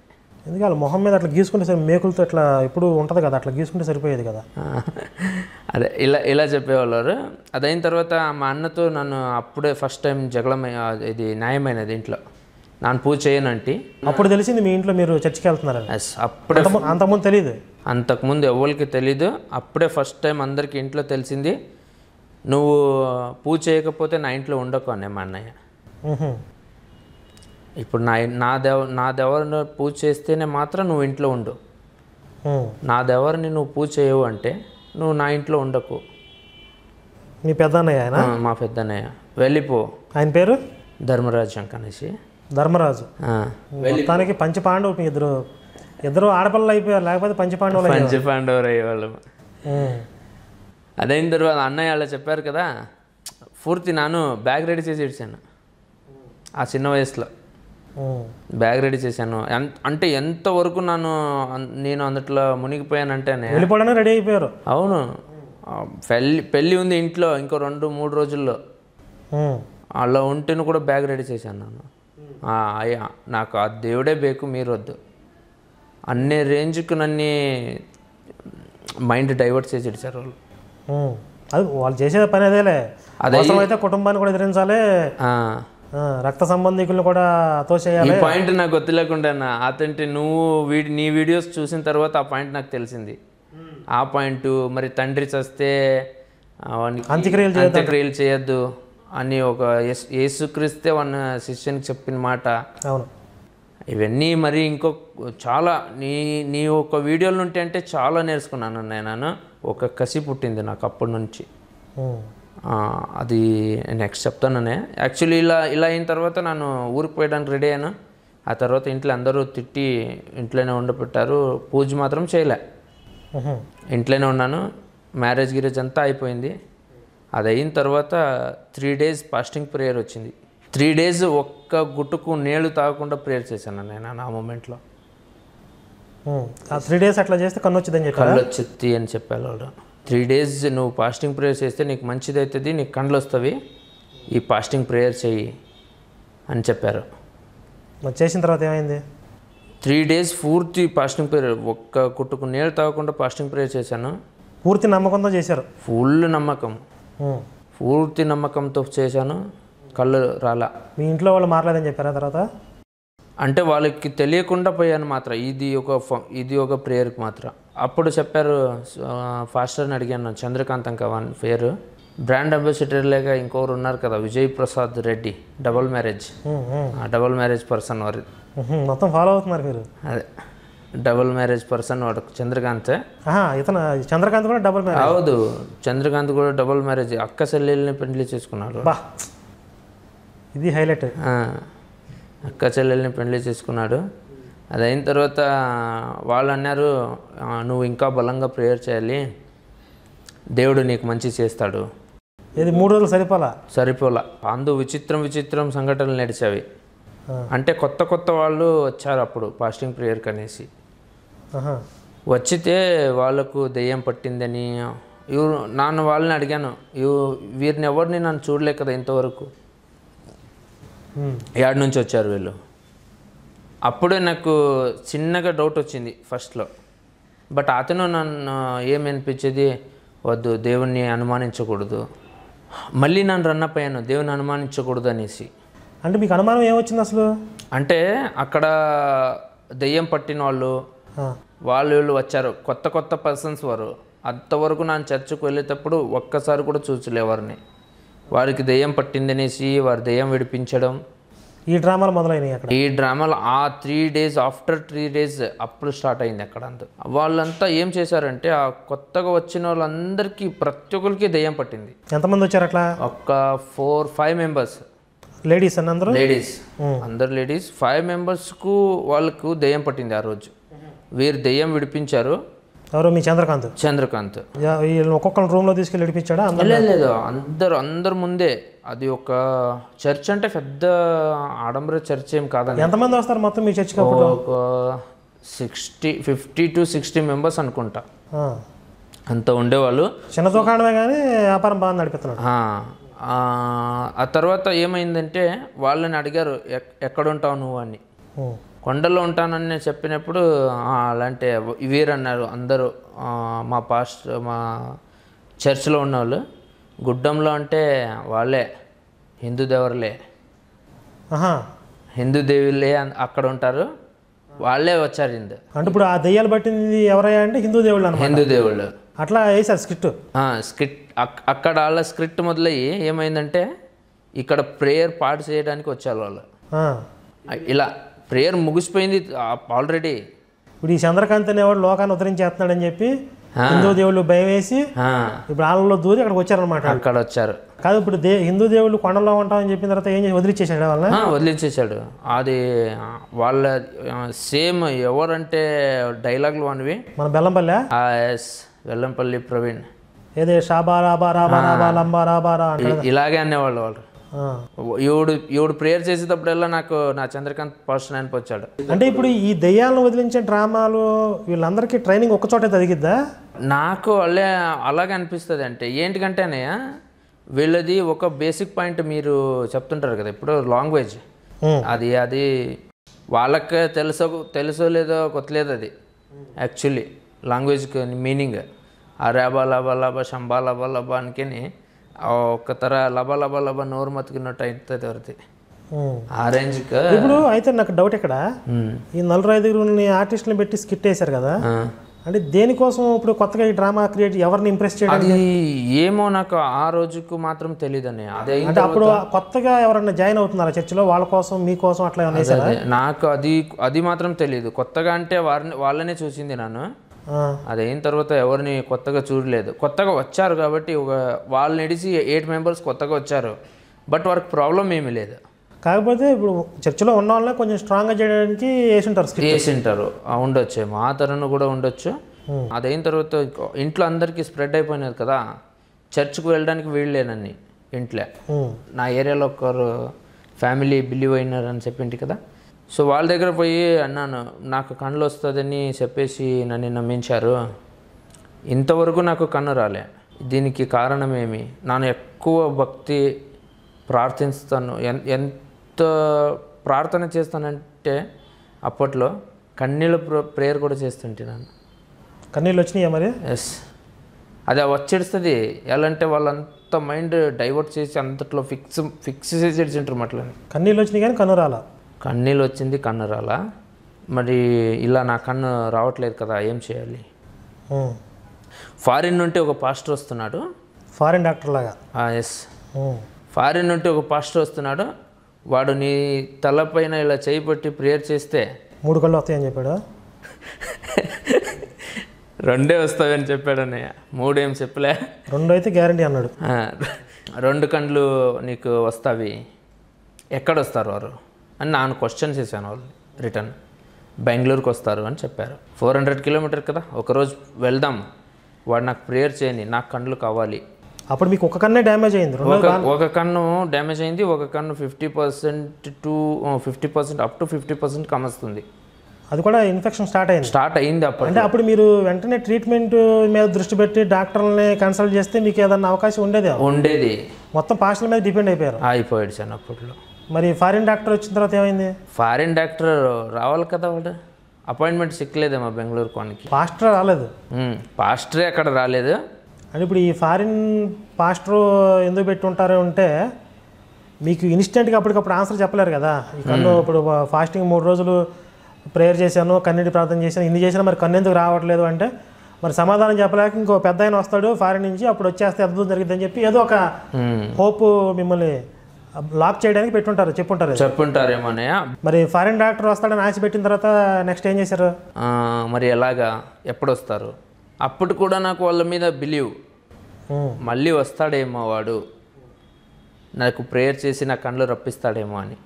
ఎందుకంటే వాళ్ళ మొహం మీద అట్లా గీసుకుంటే సరే మేకులతో అట్లా ఎప్పుడు ఉంటుంది కదా అట్లా గీసుకుంటే సరిపోయేది కదా అదే ఇలా ఇలా చెప్పేవాళ్ళు అదైన తర్వాత మా అన్నతో నన్ను అప్పుడే ఫస్ట్ టైం జగలం ఇది న్యాయమైనది ఇంట్లో నాన్న పూజ చేయనంటి అప్పుడు తెలిసింది మీ ఇంట్లో మీరు చర్చికి వెళ్తున్నారు అప్పుడు అంతకుముందు తెలియదు అంతకుముందు ఎవరికి తెలీదు అప్పుడే ఫస్ట్ టైం అందరికి ఇంట్లో తెలిసింది నువ్వు పూజ చేయకపోతే నా ఇంట్లో ఉండకు అన్నయ్య మా అన్నయ్య ఇప్పుడు నా నా దేవ నా దేవరిని పూజ చేస్తేనే మాత్రం నువ్వు ఇంట్లో ఉండు నా దేవరిని నువ్వు పూజ చేయవు అంటే నువ్వు నా ఇంట్లో ఉండకు మీ పెద్దన్నయ్య మా పెద్దన్నయ్య వెళ్ళిపో ఆయన పేరు ధర్మరాజు అనేసి ధర్మరాజు తనకి పంచపాండవు మీ ఇద్దరు ఇద్దరు ఆడపిల్లలు అయిపోయారు లేకపోతే పంచపాండవులు పంచపాండవులు అయ్యేవాళ్ళు అదైన తర్వాత అన్నయ్య వాళ్ళు చెప్పారు కదా పూర్తి నాను బ్యాగ్ రెడీ చేసి ఇచ్చాను ఆ చిన్న వయసులో బ్యాగ్ రెడీ చేశాను అంటే ఎంతవరకు నన్ను నేను అందుట్లో మునిగిపోయానంటేనే వెళ్ళిపోవడానికి రెడీ అయిపోయారు అవును పెళ్ళి పెళ్ళి ఉంది ఇంట్లో ఇంకో రెండు మూడు రోజుల్లో అలా ఉంటేను కూడా బ్యాగ్ రెడీ చేశాను నన్ను అయ్యా నాకు ఆ దేవుడే బేకు మీరు వద్దు అన్ని రేంజ్కి నన్ను మైండ్ డైవర్ట్ చేసి సార్ వాళ్ళు అది వాళ్ళు చేసే పని అదేలే అదే కుటుంబాన్ని కూడా ఎదిరించాలి రక్త సంబంధికులు కూడా తోసేయాలి పాయింట్ నాకు గుర్తు లేకుండా అతంటే నువ్వు వీడి నీ వీడియోస్ చూసిన తర్వాత ఆ పాయింట్ నాకు తెలిసింది ఆ పాయింట్ మరి తండ్రి చస్తే అంత్యక్రియలు అంత్యక్రియలు చేయొద్దు అని ఒక యేసుక్రీస్తే వాళ్ళ శిష్యునికి చెప్పిన మాట అవును ఇవన్నీ మరి ఇంకో చాలా నీ నీ ఒక వీడియోలు ఉంటే అంటే చాలా నేర్చుకున్నాను నేను ఒక కసి పుట్టింది నాకు అప్పటి నుంచి అది నెక్స్ట్ చెప్తాననే యాక్చువల్లీ ఇలా ఇలా అయిన తర్వాత నన్ను ఊరికి పోయడానికి రెడీ అయ్యాను ఆ తర్వాత ఇంట్లో అందరూ తిట్టి ఇంట్లోనే ఉండబెట్టారు పూజ మాత్రం చేయలే ఇంట్లోనే ఉన్నాను మ్యారేజ్ గిరేజ్ అంతా అయిపోయింది అది అయిన తర్వాత త్రీ డేస్ ఫాస్టింగ్ ప్రేయర్ వచ్చింది త్రీ డేస్ ఒక్క గుట్టుకు నీళ్లు తాగకుండా ప్రేయర్ చేశాను నేను నా మూమెంట్లో త్రీ డేస్ అట్లా చేస్తే కన్ను వచ్చింది అని చెప్పి కళ్ళు వచ్చింది అని చెప్పారు త్రీ డేస్ నువ్వు ఫాస్టింగ్ ప్రేయర్ చేస్తే నీకు మంచిది అవుతుంది నీకు కండ్లు వస్తుంది ఈ ఫాస్టింగ్ ప్రేయర్ చేయి అని చెప్పారు చేసిన తర్వాత ఏమైంది త్రీ డేస్ పూర్తి ఫాస్టింగ్ ప్రేయర్ ఒక్క కుట్టుకు నీళ్ళు తాగకుండా ఫాస్టింగ్ ప్రేయర్ చేశాను పూర్తి నమ్మకంతో చేశారు ఫుల్ నమ్మకం పూర్తి నమ్మకంతో చేశాను కళ్ళు రాలా మీ ఇంట్లో వాళ్ళు మారలేదని చెప్పారా తర్వాత అంటే వాళ్ళకి తెలియకుండా పోయాను మాత్రం ఇది ఒక ఇది ఒక ప్రేయర్కి మాత్రం అప్పుడు చెప్పారు ఫాస్టర్ని అడిగాను చంద్రకాంత్ అంక వన్ పేరు బ్రాండ్ అంబాసిడర్లేగా ఇంకొకరు ఉన్నారు కదా Vijay Prasad Reddy double marriage double marriage person వారి మొత్తం ఫాలో అవుతున్నారు మీరు అదే డబుల్ మ్యారేజ్ పర్సన్ వాడు చంద్రకాంత్ ఇతను చంద్రకాంత్ కూడా డబుల్ మ్యారేజ్ అవుదు చంద్రకాంత్ కూడా డబుల్ మ్యారేజ్ అక్క చెల్లెల్ని పెళ్లి చేసుకున్నాడు ఇది హైలైట్ అక్క చెల్లెల్ని పెళ్లి చేసుకున్నాడు అది అయిన తర్వాత వాళ్ళు అన్నారు నువ్వు ఇంకా బలంగా ప్రేయర్ చేయాలి దేవుడు నీకు మంచి చేస్తాడు ఇది మూడు రోజులు సరిపోలా సరిపోలా అందు విచిత్రం విచిత్రం సంఘటనలు నడిచేవి అంటే కొత్త కొత్త వాళ్ళు వచ్చారు అప్పుడు ఫాస్టింగ్ ప్రేయర్ కనేసి వచ్చితే వాళ్ళకు దెయ్యం పట్టిందని నాన్న వాళ్ళని అడిగాను ఇవ్వు వీరిని ఎవరిని నన్ను చూడలేదు కదా ఇంతవరకు ఏడు నుంచి వచ్చారు వీళ్ళు అప్పుడే నాకు చిన్నగా డౌట్ వచ్చింది ఫస్ట్లో బట్ అతను నన్ను అనిపించేది వద్దు దేవుణ్ణి అనుమానించకూడదు మళ్ళీ నన్ను రన్ అప్ అయ్యాను దేవుని అనుమానించకూడదు అనేసి అంటే మీకు అనుమానం ఏమొచ్చింది అసలు అంటే అక్కడ దెయ్యం పట్టిన వాళ్ళు వాళ్ళు వీళ్ళు వచ్చారు కొత్త కొత్త పర్సన్స్ వారు అంతవరకు నా చర్చకు వెళ్ళేటప్పుడు ఒక్కసారి కూడా చూచలేవారిని వారికి దెయ్యం పట్టిందనేసి వారి దెయ్యం విడిపించడం ఈ డ్రామాలు మొదలైనవి అక్కడ ఈ డ్రామాలు ఆ three days after three days అప్పుడు స్టార్ట్ అయింది అక్కడ అంతా వాళ్ళంతా ఏం చేశారంటే ఆ కొత్తగా వచ్చిన వాళ్ళందరికీ ప్రతి ఒక్కరికి దయ్యం పట్టింది ఎంతమంది వచ్చారు అట్లా ఒక ఫోర్ ఫైవ్ మెంబర్స్ లేడీస్ అని అందరూ లేడీస్ అందరు లేడీస్ ఫైవ్ మెంబర్స్కు వాళ్ళకు దయ్యం పట్టింది ఆ రోజు వీరు దెయ్యం విడిపించారు ఎవరు మీ చంద్రకాంత్ చంద్రకాంత్ ఒక్కొక్కరు రూమ్ రూమ్లో తీసుకెళ్ళి నడిపించాడా లేదు లేదు అందరు అందరు ముందే అది ఒక చర్చ్ అంటే పెద్ద ఆడంబర చర్చ్ ఏం కాదండి ఎంతమంది వస్తారు మొత్తం మీ చర్చ్ ఒక sixty fifty to sixty members అనుకుంటా అంత ఉండేవాళ్ళు చిన్న దుకాణమే కానీ వ్యాపారం బాగా నడిపిస్తున్నాడు ఆ తర్వాత ఏమైందంటే వాళ్ళని అడిగారు ఎక్కడ ఉంటావు నువ్వు అని కొండలో ఉంటానని నేను చెప్పినప్పుడు అలాంటి వీరన్నారు అందరూ మా పాస్ట్ మా చర్చ్లో ఉన్నవాళ్ళు గుడ్డంలో అంటే వాళ్ళే హిందూ దేవర్లే హిందూ దేవుళ్ళే అక్కడ ఉంటారు వాళ్ళే వచ్చారు హిందూ అంటే ఇప్పుడు ఆ దెయ్యాలు పట్టింది ఎవరయ్యా అంటే హిందూ దేవుళ్ళు హిందూ దేవుళ్ళు అట్లా వేసారు స్క్రిప్ట్ స్క్రిప్ట్ అక్కడ వాళ్ళ స్క్రిప్ట్ మొదలయ్యి ఏమైందంటే ఇక్కడ ప్రేయర్ పాటు చేయడానికి వచ్చారు వాళ్ళు ఇలా ప్రేయర్ ముగిసిపోయింది ఆల్రెడీ ఇప్పుడు ఈ చంద్రకాంత్ అనేవాడు లోకాన్ని ఉద్ధరించేస్తున్నాడని చెప్పి హిందూ దేవుళ్ళు భయం వేసి ఇప్పుడు ఆళ్ళలో దూరి అక్కడికి వచ్చారనమాట అక్కడ వచ్చారు కాదు ఇప్పుడు దే హిందూ దేవుళ్ళు కొండలో ఉంటామని చెప్పిన తర్వాత ఏం వదిలించేసాడు వాళ్ళ వదిలించేశాడు అది వాళ్ళ సేమ్ ఎవరంటే డైలాగులు అనేవి మన బెల్లంపల్లి బెల్లంపల్లి ప్రవీణ్ ఏదే షాబా రాబా రాబా రాబా లంబా రాబా రా ఇలాగే అనేవాళ్ళు వాళ్ళు ఈవిడు ఏడు ప్రేయర్ చేసేటప్పుడల్లా నాకు నా చంద్రకాంత్ పర్సన్ అనిపించాడు అంటే ఇప్పుడు ఈ దెయ్యాలను వదిలించే డ్రామాలు వీళ్ళందరికీ ట్రైనింగ్ ఒక చోటే తగిద్దా నాకు అలా అలాగే అనిపిస్తుంది అంటే ఏంటికంటేనే వీళ్ళది ఒక బేసిక్ పాయింట్ మీరు చెప్తుంటారు కదా ఇప్పుడు లాంగ్వేజ్ అది అది వాళ్ళకి తెలుసో తెలుసో లేదో లేదు అది యాక్చువల్లీ లాంగ్వేజ్కి మీనింగ్ ఆ రేబా లబా లబా శంబా లబా లబా ఒక తర లబ లబ లబ నోరు ಮತ್ಕಿನೊಟ್ಟು అవుతుంది ಹೊರತು ఆరెంజ్ ఇప్పుడు అయితే నాకు డౌట్ ఇక్కడ ఈ నలభై ఐదుగురు ఆర్టిస్టులు పెట్టి స్కిట్ వేశారు కదా అంటే దేనికోసం ఇప్పుడు కొత్తగా ఈ డ్రామా క్రియేట్ ఎవరిని ఇంప్రెస్ చేయడం ఏమో నాకు ఆ రోజుకు మాత్రం తెలియదు అని అదే అంటే అప్పుడు కొత్తగా ఎవరన్నా జాయిన్ అవుతున్నారా చర్చిలో వాళ్ళ కోసం మీ కోసం అట్లా నాకు అది అది మాత్రం తెలియదు కొత్తగా అంటే వారిని వాళ్ళనే చూసింది నన్ను అది అయిన తర్వాత ఎవరిని కొత్తగా చూడలేదు కొత్తగా వచ్చారు కాబట్టి ఒక వాళ్ళని నడిచి ఎయిట్ మెంబర్స్ కొత్తగా వచ్చారు బట్ వారికి ప్రాబ్లం ఏమీ లేదు కాకపోతే ఇప్పుడు చర్చిలో ఉన్న వాళ్ళ కొంచెం స్ట్రాంగ్గా చేయడానికి వేసింటారు వేసింటారు ఉండొచ్చు మా తరను కూడా ఉండొచ్చు అదైన తర్వాత ఇంట్లో అందరికీ స్ప్రెడ్ అయిపోయినది కదా చర్చ్కి వెళ్ళడానికి వీళ్ళేనని ఇంట్లో నా ఏరియాలో ఒకరు ఫ్యామిలీ బిలీవ్ అయినారు అని చెప్పింటి కదా సో వాళ్ళ దగ్గర పోయి అన్నాను నాకు కళ్ళు వస్తుందని చెప్పేసి నన్ను నమ్మించారు ఇంతవరకు నాకు కన్ను రాలే దీనికి కారణమేమి నాను ఎక్కువ భక్తి ప్రార్థిస్తాను ఎంత ప్రార్థన చేస్తానంటే అప్పట్లో కన్నీళ్ళ ప్రేయర్ కూడా చేస్తుంటే నన్ను కన్నీళ్ళు వచ్చినాయా మరి ఎస్ అది వచ్చేస్తుంది ఎలా అంటే వాళ్ళంతా మైండ్ డైవర్ట్ చేసి అంతట్లో ఫిక్స్ ఫిక్స్ చేసి ఎడిచింటారు మాట్లాడి కన్నీళ్ళు వచ్చినాయి కానీ కన్ను రాలా కన్నీళ్ళు వచ్చింది కన్ను రాలా మరి ఇలా నా కన్ను రావట్లేదు కదా ఏం చేయాలి ఫారిన్ నుండి ఒక పాస్టర్ వస్తున్నాడు ఫారిన్ డాక్టర్ లాగా ఎస్ ఫారిన్ నుండి ఒక పాస్టర్ వస్తున్నాడు వాడు నీ తలపైన ఇలా చేయి ప్రేయర్ చేస్తే మూడు కళ్ళు వస్తాయని చెప్పాడు రెండే వస్తాయని చెప్పాడు అన్నయ్య మూడేం చెప్పలే రెండు అయితే గ్యారంటీ అన్నాడు రెండు కండ్లు నీకు వస్తావి ఎక్కడ వస్తారు వారు అని నాన్న క్వశ్చన్ చేశాను వాళ్ళు రిటర్న్ బెంగళూరుకి వస్తారు అని చెప్పారు ఫోర్ హండ్రెడ్ కిలోమీటర్ కదా ఒకరోజు వెళ్దాం వాడు నాకు ప్రేయర్ చేయండి నాకు కళ్ళు కావాలి అప్పుడు మీకు ఒక కన్నే డ్యామేజ్ అయింది ఒక కన్ను డ్యామేజ్ అయింది ఒక కన్ను fifty percent to fifty percent up to fifty percent కమస్తుంది అది కూడా ఇన్ఫెక్షన్ స్టార్ట్ అయింది స్టార్ట్ అయింది అప్పుడు అంటే అప్పుడు మీరు వెంటనే ట్రీట్మెంట్ మీద దృష్టి పెట్టి డాక్టర్ని కన్సల్ట్ చేస్తే మీకు ఏదైనా అవకాశం ఉండేది ఉండేది మొత్తం పాస్టల్ మీద డిపెండ్ అయిపోయారు అయిపోయాడు సార్ అప్పట్లో మరి ఫారిన్ డాక్టర్ వచ్చిన తర్వాత ఏమైంది ఫారిన్ డాక్టర్ రావాలి కదా వాడు అపాయింట్మెంట్ మా బెంగళూరు కోనికి పాస్టర్ రాలేదు పాస్టరే అక్కడ రాలేదు అంటే ఇప్పుడు ఈ ఫారిన్ పాస్టర్ ఎందుకు పెట్టి ఉంటారు అంటే మీకు ఇన్స్టెంట్గా అప్పటికప్పుడు ఆన్సర్ చెప్పలేరు కదా ఇక్కడ ఇప్పుడు ఫాస్టింగ్ మూడు రోజులు ప్రేయర్ చేశాను కన్నీటి ప్రార్థన చేశాను ఇన్ని చేసినా మరి కన్ను ఎందుకు రావట్లేదు అంటే మరి సమాధానం చెప్పలేక ఇంకో పెద్ద ఆయన వస్తాడు ఫారిన్ నుంచి అప్పుడు వచ్చేస్తే అద్భుతం జరిగిందని చెప్పి ఏదో ఒక హోప్ మిమ్మల్ని లాక్ చేయడానికి పెట్టుంటారు చెప్పుంటారు చెప్పుంటారేమోనే మరి ఫారెన్ డాక్టర్ వస్తాడని ఆశ పెట్టిన తర్వాత నెక్స్ట్ ఏం చేశారు మరి ఎలాగా ఎప్పుడు వస్తారు అప్పుడు కూడా నాకు వాళ్ళ మీద బిలీవ్ మళ్ళీ వస్తాడేమో వాడు నాకు ప్రేయర్ చేసి నా కళ్ళు రప్పిస్తాడేమో అని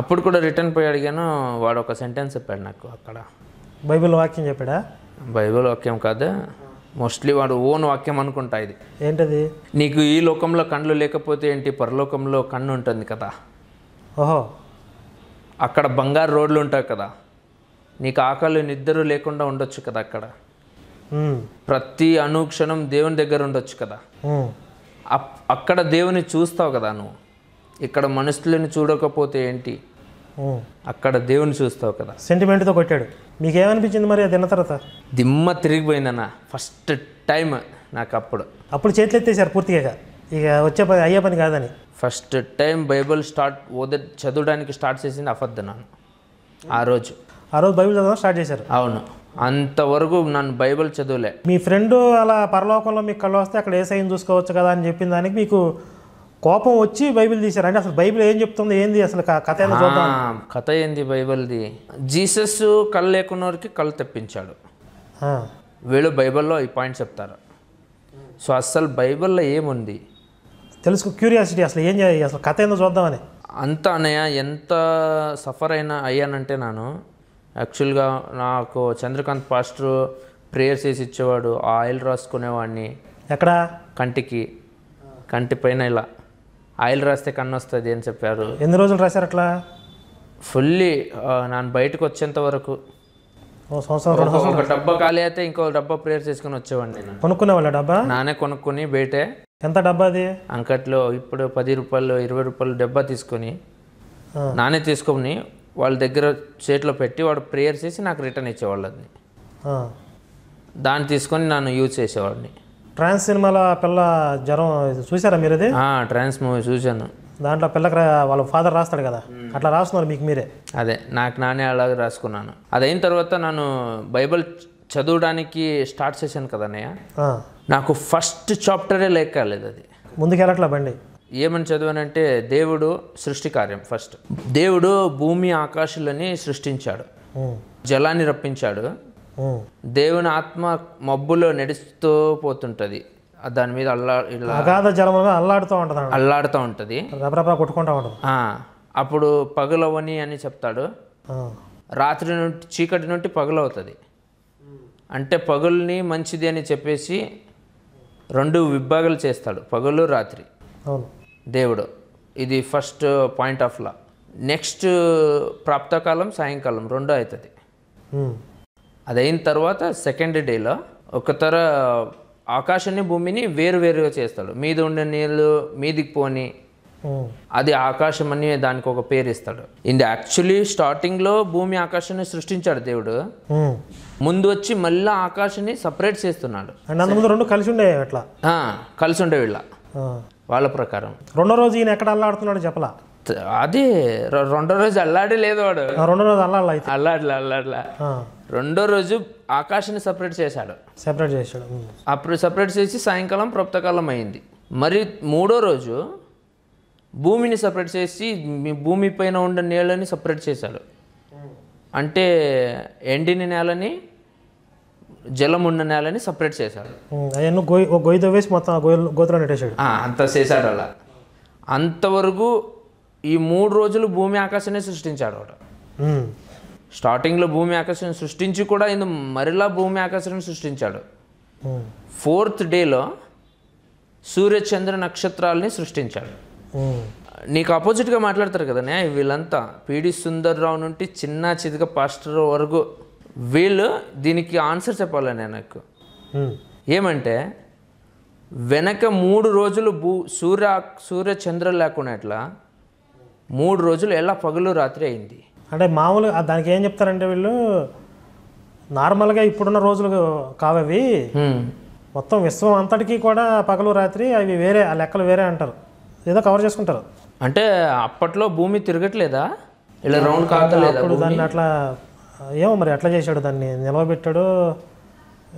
అప్పుడు కూడా రిటర్న్ పోయి అడిగాను వాడు ఒక సెంటెన్స్ చెప్పాడు నాకు అక్కడ బైబిల్ వాక్యం చెప్పాడా బైబిల్ వాక్యం కాదా మోస్ట్లీ వాడు ఓన్ వాక్యం అనుకుంటా ఇది ఏంటది నీకు ఈ లోకంలో కళ్ళు లేకపోతే ఏంటి పరలోకంలో కన్ను ఉంటుంది కదా ఓహో అక్కడ బంగారు రోడ్లు ఉంటాయి కదా నీకు ఆకలి నిద్ర లేకుండా ఉండొచ్చు కదా అక్కడ ప్రతి అనుక్షణం దేవుని దగ్గర ఉండొచ్చు కదా అక్కడ దేవుని చూస్తావు కదా నువ్వు ఇక్కడ మనుషులను చూడకపోతే ఏంటి అక్కడ దేవుని చూస్తావు కదా సెంటిమెంట్తో కొట్టాడు మీకు ఏమనిపించింది మరి తిన్న తర్వాత దిమ్మ తిరిగిపోయిందన్న ఫస్ట్ టైం నాకు అప్పుడు అప్పుడు చేతులు ఎత్తేసారు పూర్తిగా ఇక వచ్చే పని అయ్యే పని కాదని ఫస్ట్ టైం బైబిల్ స్టార్ట్ ఓద చదవడానికి స్టార్ట్ చేసింది అఫద్దు నన్ను ఆ రోజు ఆ రోజు బైబిల్ చదవడం స్టార్ట్ చేశారు అవును అంతవరకు నన్ను బైబిల్ చదువులే మీ ఫ్రెండ్ అలా పరలోకంలో మీకు కళ్ళు వస్తే అక్కడ ఏ సైన్ చూసుకోవచ్చు కదా అని చెప్పిన దానికి మీకు కోపం వచ్చి బైబిల్ తీశారు అంటే అసలు బైబిల్ ఏం చెప్తుంది ఏంది అసలు కథ చూద్దాం కథ ఏంది బైబిల్ది జీసస్ కళ్ళు లేకున్న వారికి కళ్ళు తెప్పించాడు వీళ్ళు బైబిల్లో ఈ పాయింట్ చెప్తారు సో అసలు బైబిల్లో ఏముంది తెలుసుకో క్యూరియాసిటీ అసలు ఏం చేయాలి అసలు కథ ఏందో చూద్దామని అంత అనయ్య ఎంత సఫర్ అయినా అయ్యానంటే నాను యాక్చువల్గా నాకు చంద్రకాంత్ పాస్టర్ ప్రేయర్స్ చేసి ఇచ్చేవాడు ఆయిల్ రాసుకునేవాడిని ఎక్కడ కంటికి కంటి పైన ఇలా ఆయిల్ రాస్తే కన్ను వస్తుంది అని చెప్పారు ఎన్ని రోజులు రాశారు అట్లా ఫుల్లీ నాన్న బయటకు వచ్చేంత వరకు ఒక డబ్బా ఖాళీ అయితే ఇంకో డబ్బా ప్రేయర్ చేసుకుని వచ్చేవాడిని నేను కొనుక్కునేవాళ్ళ డబ్బా నానే కొనుక్కుని బయటే ఎంత డబ్బా అది అంకట్లో ఇప్పుడు పది రూపాయలు ఇరవై రూపాయలు డబ్బా తీసుకొని నానే తీసుకొని వాళ్ళ దగ్గర చేతిలో పెట్టి వాడు ప్రేయర్ చేసి నాకు రిటర్న్ ఇచ్చేవాళ్ళు అది దాన్ని తీసుకొని నన్ను యూజ్ చేసేవాడిని ట్రాన్స్ సినిమాలో పిల్ల జ్వరం చూసారా మీరు ట్రాన్స్ మూవీ చూశాను దాంట్లో పిల్లకి వాళ్ళ ఫాదర్ రాస్తాడు కదా అట్లా రాస్తున్నారు మీకు మీరే అదే నాకు నానే అలాగే రాసుకున్నాను అదైన తర్వాత నన్ను బైబిల్ చదవడానికి స్టార్ట్ చేశాను కదన్నయ్య నాకు ఫస్ట్ చాప్టరే లేక లేదు అది ముందుకెళ్ళట్లా బండి ఏమని చదివానంటే దేవుడు సృష్టి కార్యం ఫస్ట్ దేవుడు భూమి ఆకాశాలని సృష్టించాడు జలాన్ని రప్పించాడు దేవుని ఆత్మ మబ్బులో నడుస్తూ పోతుంటుంది దాని మీద అల్లా ఇలా జలముగా అల్లాడుతూ ఉంటుంది అల్లాడుతూ ఉంటుంది అప్పుడు పగులవని అని చెప్తాడు రాత్రి నుండి చీకటి నుండి పగులవుతుంది అంటే పగుల్ని మంచిది అని చెప్పేసి రెండు విభాగాలు చేస్తాడు పగులు రాత్రి దేవుడు ఇది first point of law next ప్రాప్తకాలం సాయంకాలం రెండో అవుతుంది అదైన తర్వాత సెకండ్ డేలో ఒక తర ఆకాశాన్ని భూమిని వేరు వేరుగా చేస్తాడు మీద ఉండే నీళ్ళు మీదికి పోని అది ఆకాశం అని దానికి ఒక పేరు ఇస్తాడు ఇది యాక్చువల్లీ స్టార్టింగ్ లో భూమి ఆకాశాన్ని సృష్టించాడు దేవుడు ముందు వచ్చి మళ్ళీ ఆకాశాన్ని సపరేట్ చేస్తున్నాడు రెండు కలిసి ఉండే అట్లా కలిసి ఉండే వీళ్ళ వాళ్ళ ప్రకారం రెండో రోజు ఈయన ఎక్కడ అల్లాడుతున్నాడు చెప్పలా అది రెండో రోజు అల్లాడే లేదు వాడు రెండో రోజు అల్లాడలే అల్లాడలే అల్లాడలే రెండో రోజు ఆకాశాన్ని సపరేట్ చేశాడు సపరేట్ చేశాడు అప్పుడు సపరేట్ చేసి సాయంకాలం ప్రొప్తకాలం అయింది మరి మూడో రోజు భూమిని సపరేట్ చేసి భూమి పైన ఉండే నేలని సపరేట్ చేశాడు అంటే ఎండిన నేలని జలం ఉన్న నేలని సపరేట్ చేశాడు అవన్నీ మొత్తం అంత చేశాడు అలా అంతవరకు ఈ మూడు రోజులు భూమి ఆకాశాన్ని సృష్టించాడు వాడు స్టార్టింగ్లో భూమి ఆకర్షణ సృష్టించి కూడా ఇందు మరిలా భూమి ఆకాశం సృష్టించాడు ఫోర్త్ hmm. డేలో సూర్య చంద్ర నక్షత్రాలని సృష్టించాడు hmm. నీకు అపోజిట్గా మాట్లాడతారు కదా వీళ్ళంతా పీడి సుందర్రావు నుండి చిన్న చితిక పాస్టర్ వరకు వీళ్ళు దీనికి ఆన్సర్ చెప్పాలని నాకు hmm. ఏమంటే వెనక మూడు రోజులు భూ సూర్య సూర్య చంద్ర లేకుండా ఎట్లా మూడు రోజులు ఎలా పగలు రాత్రి అయింది అంటే మామూలుగా దానికి ఏం చెప్తారంటే వీళ్ళు నార్మల్గా ఇప్పుడున్న రోజులు కావవి మొత్తం విశ్వం అంతటికి కూడా పగలు రాత్రి అవి వేరే ఆ లెక్కలు వేరే అంటారు ఏదో కవర్ చేసుకుంటారు అంటే అప్పట్లో భూమి తిరగట్లేదా ఇలా రౌండ్ కాదు దాన్ని అట్లా ఏమో మరి అట్లా చేశాడు దాన్ని నిలవబెట్టాడు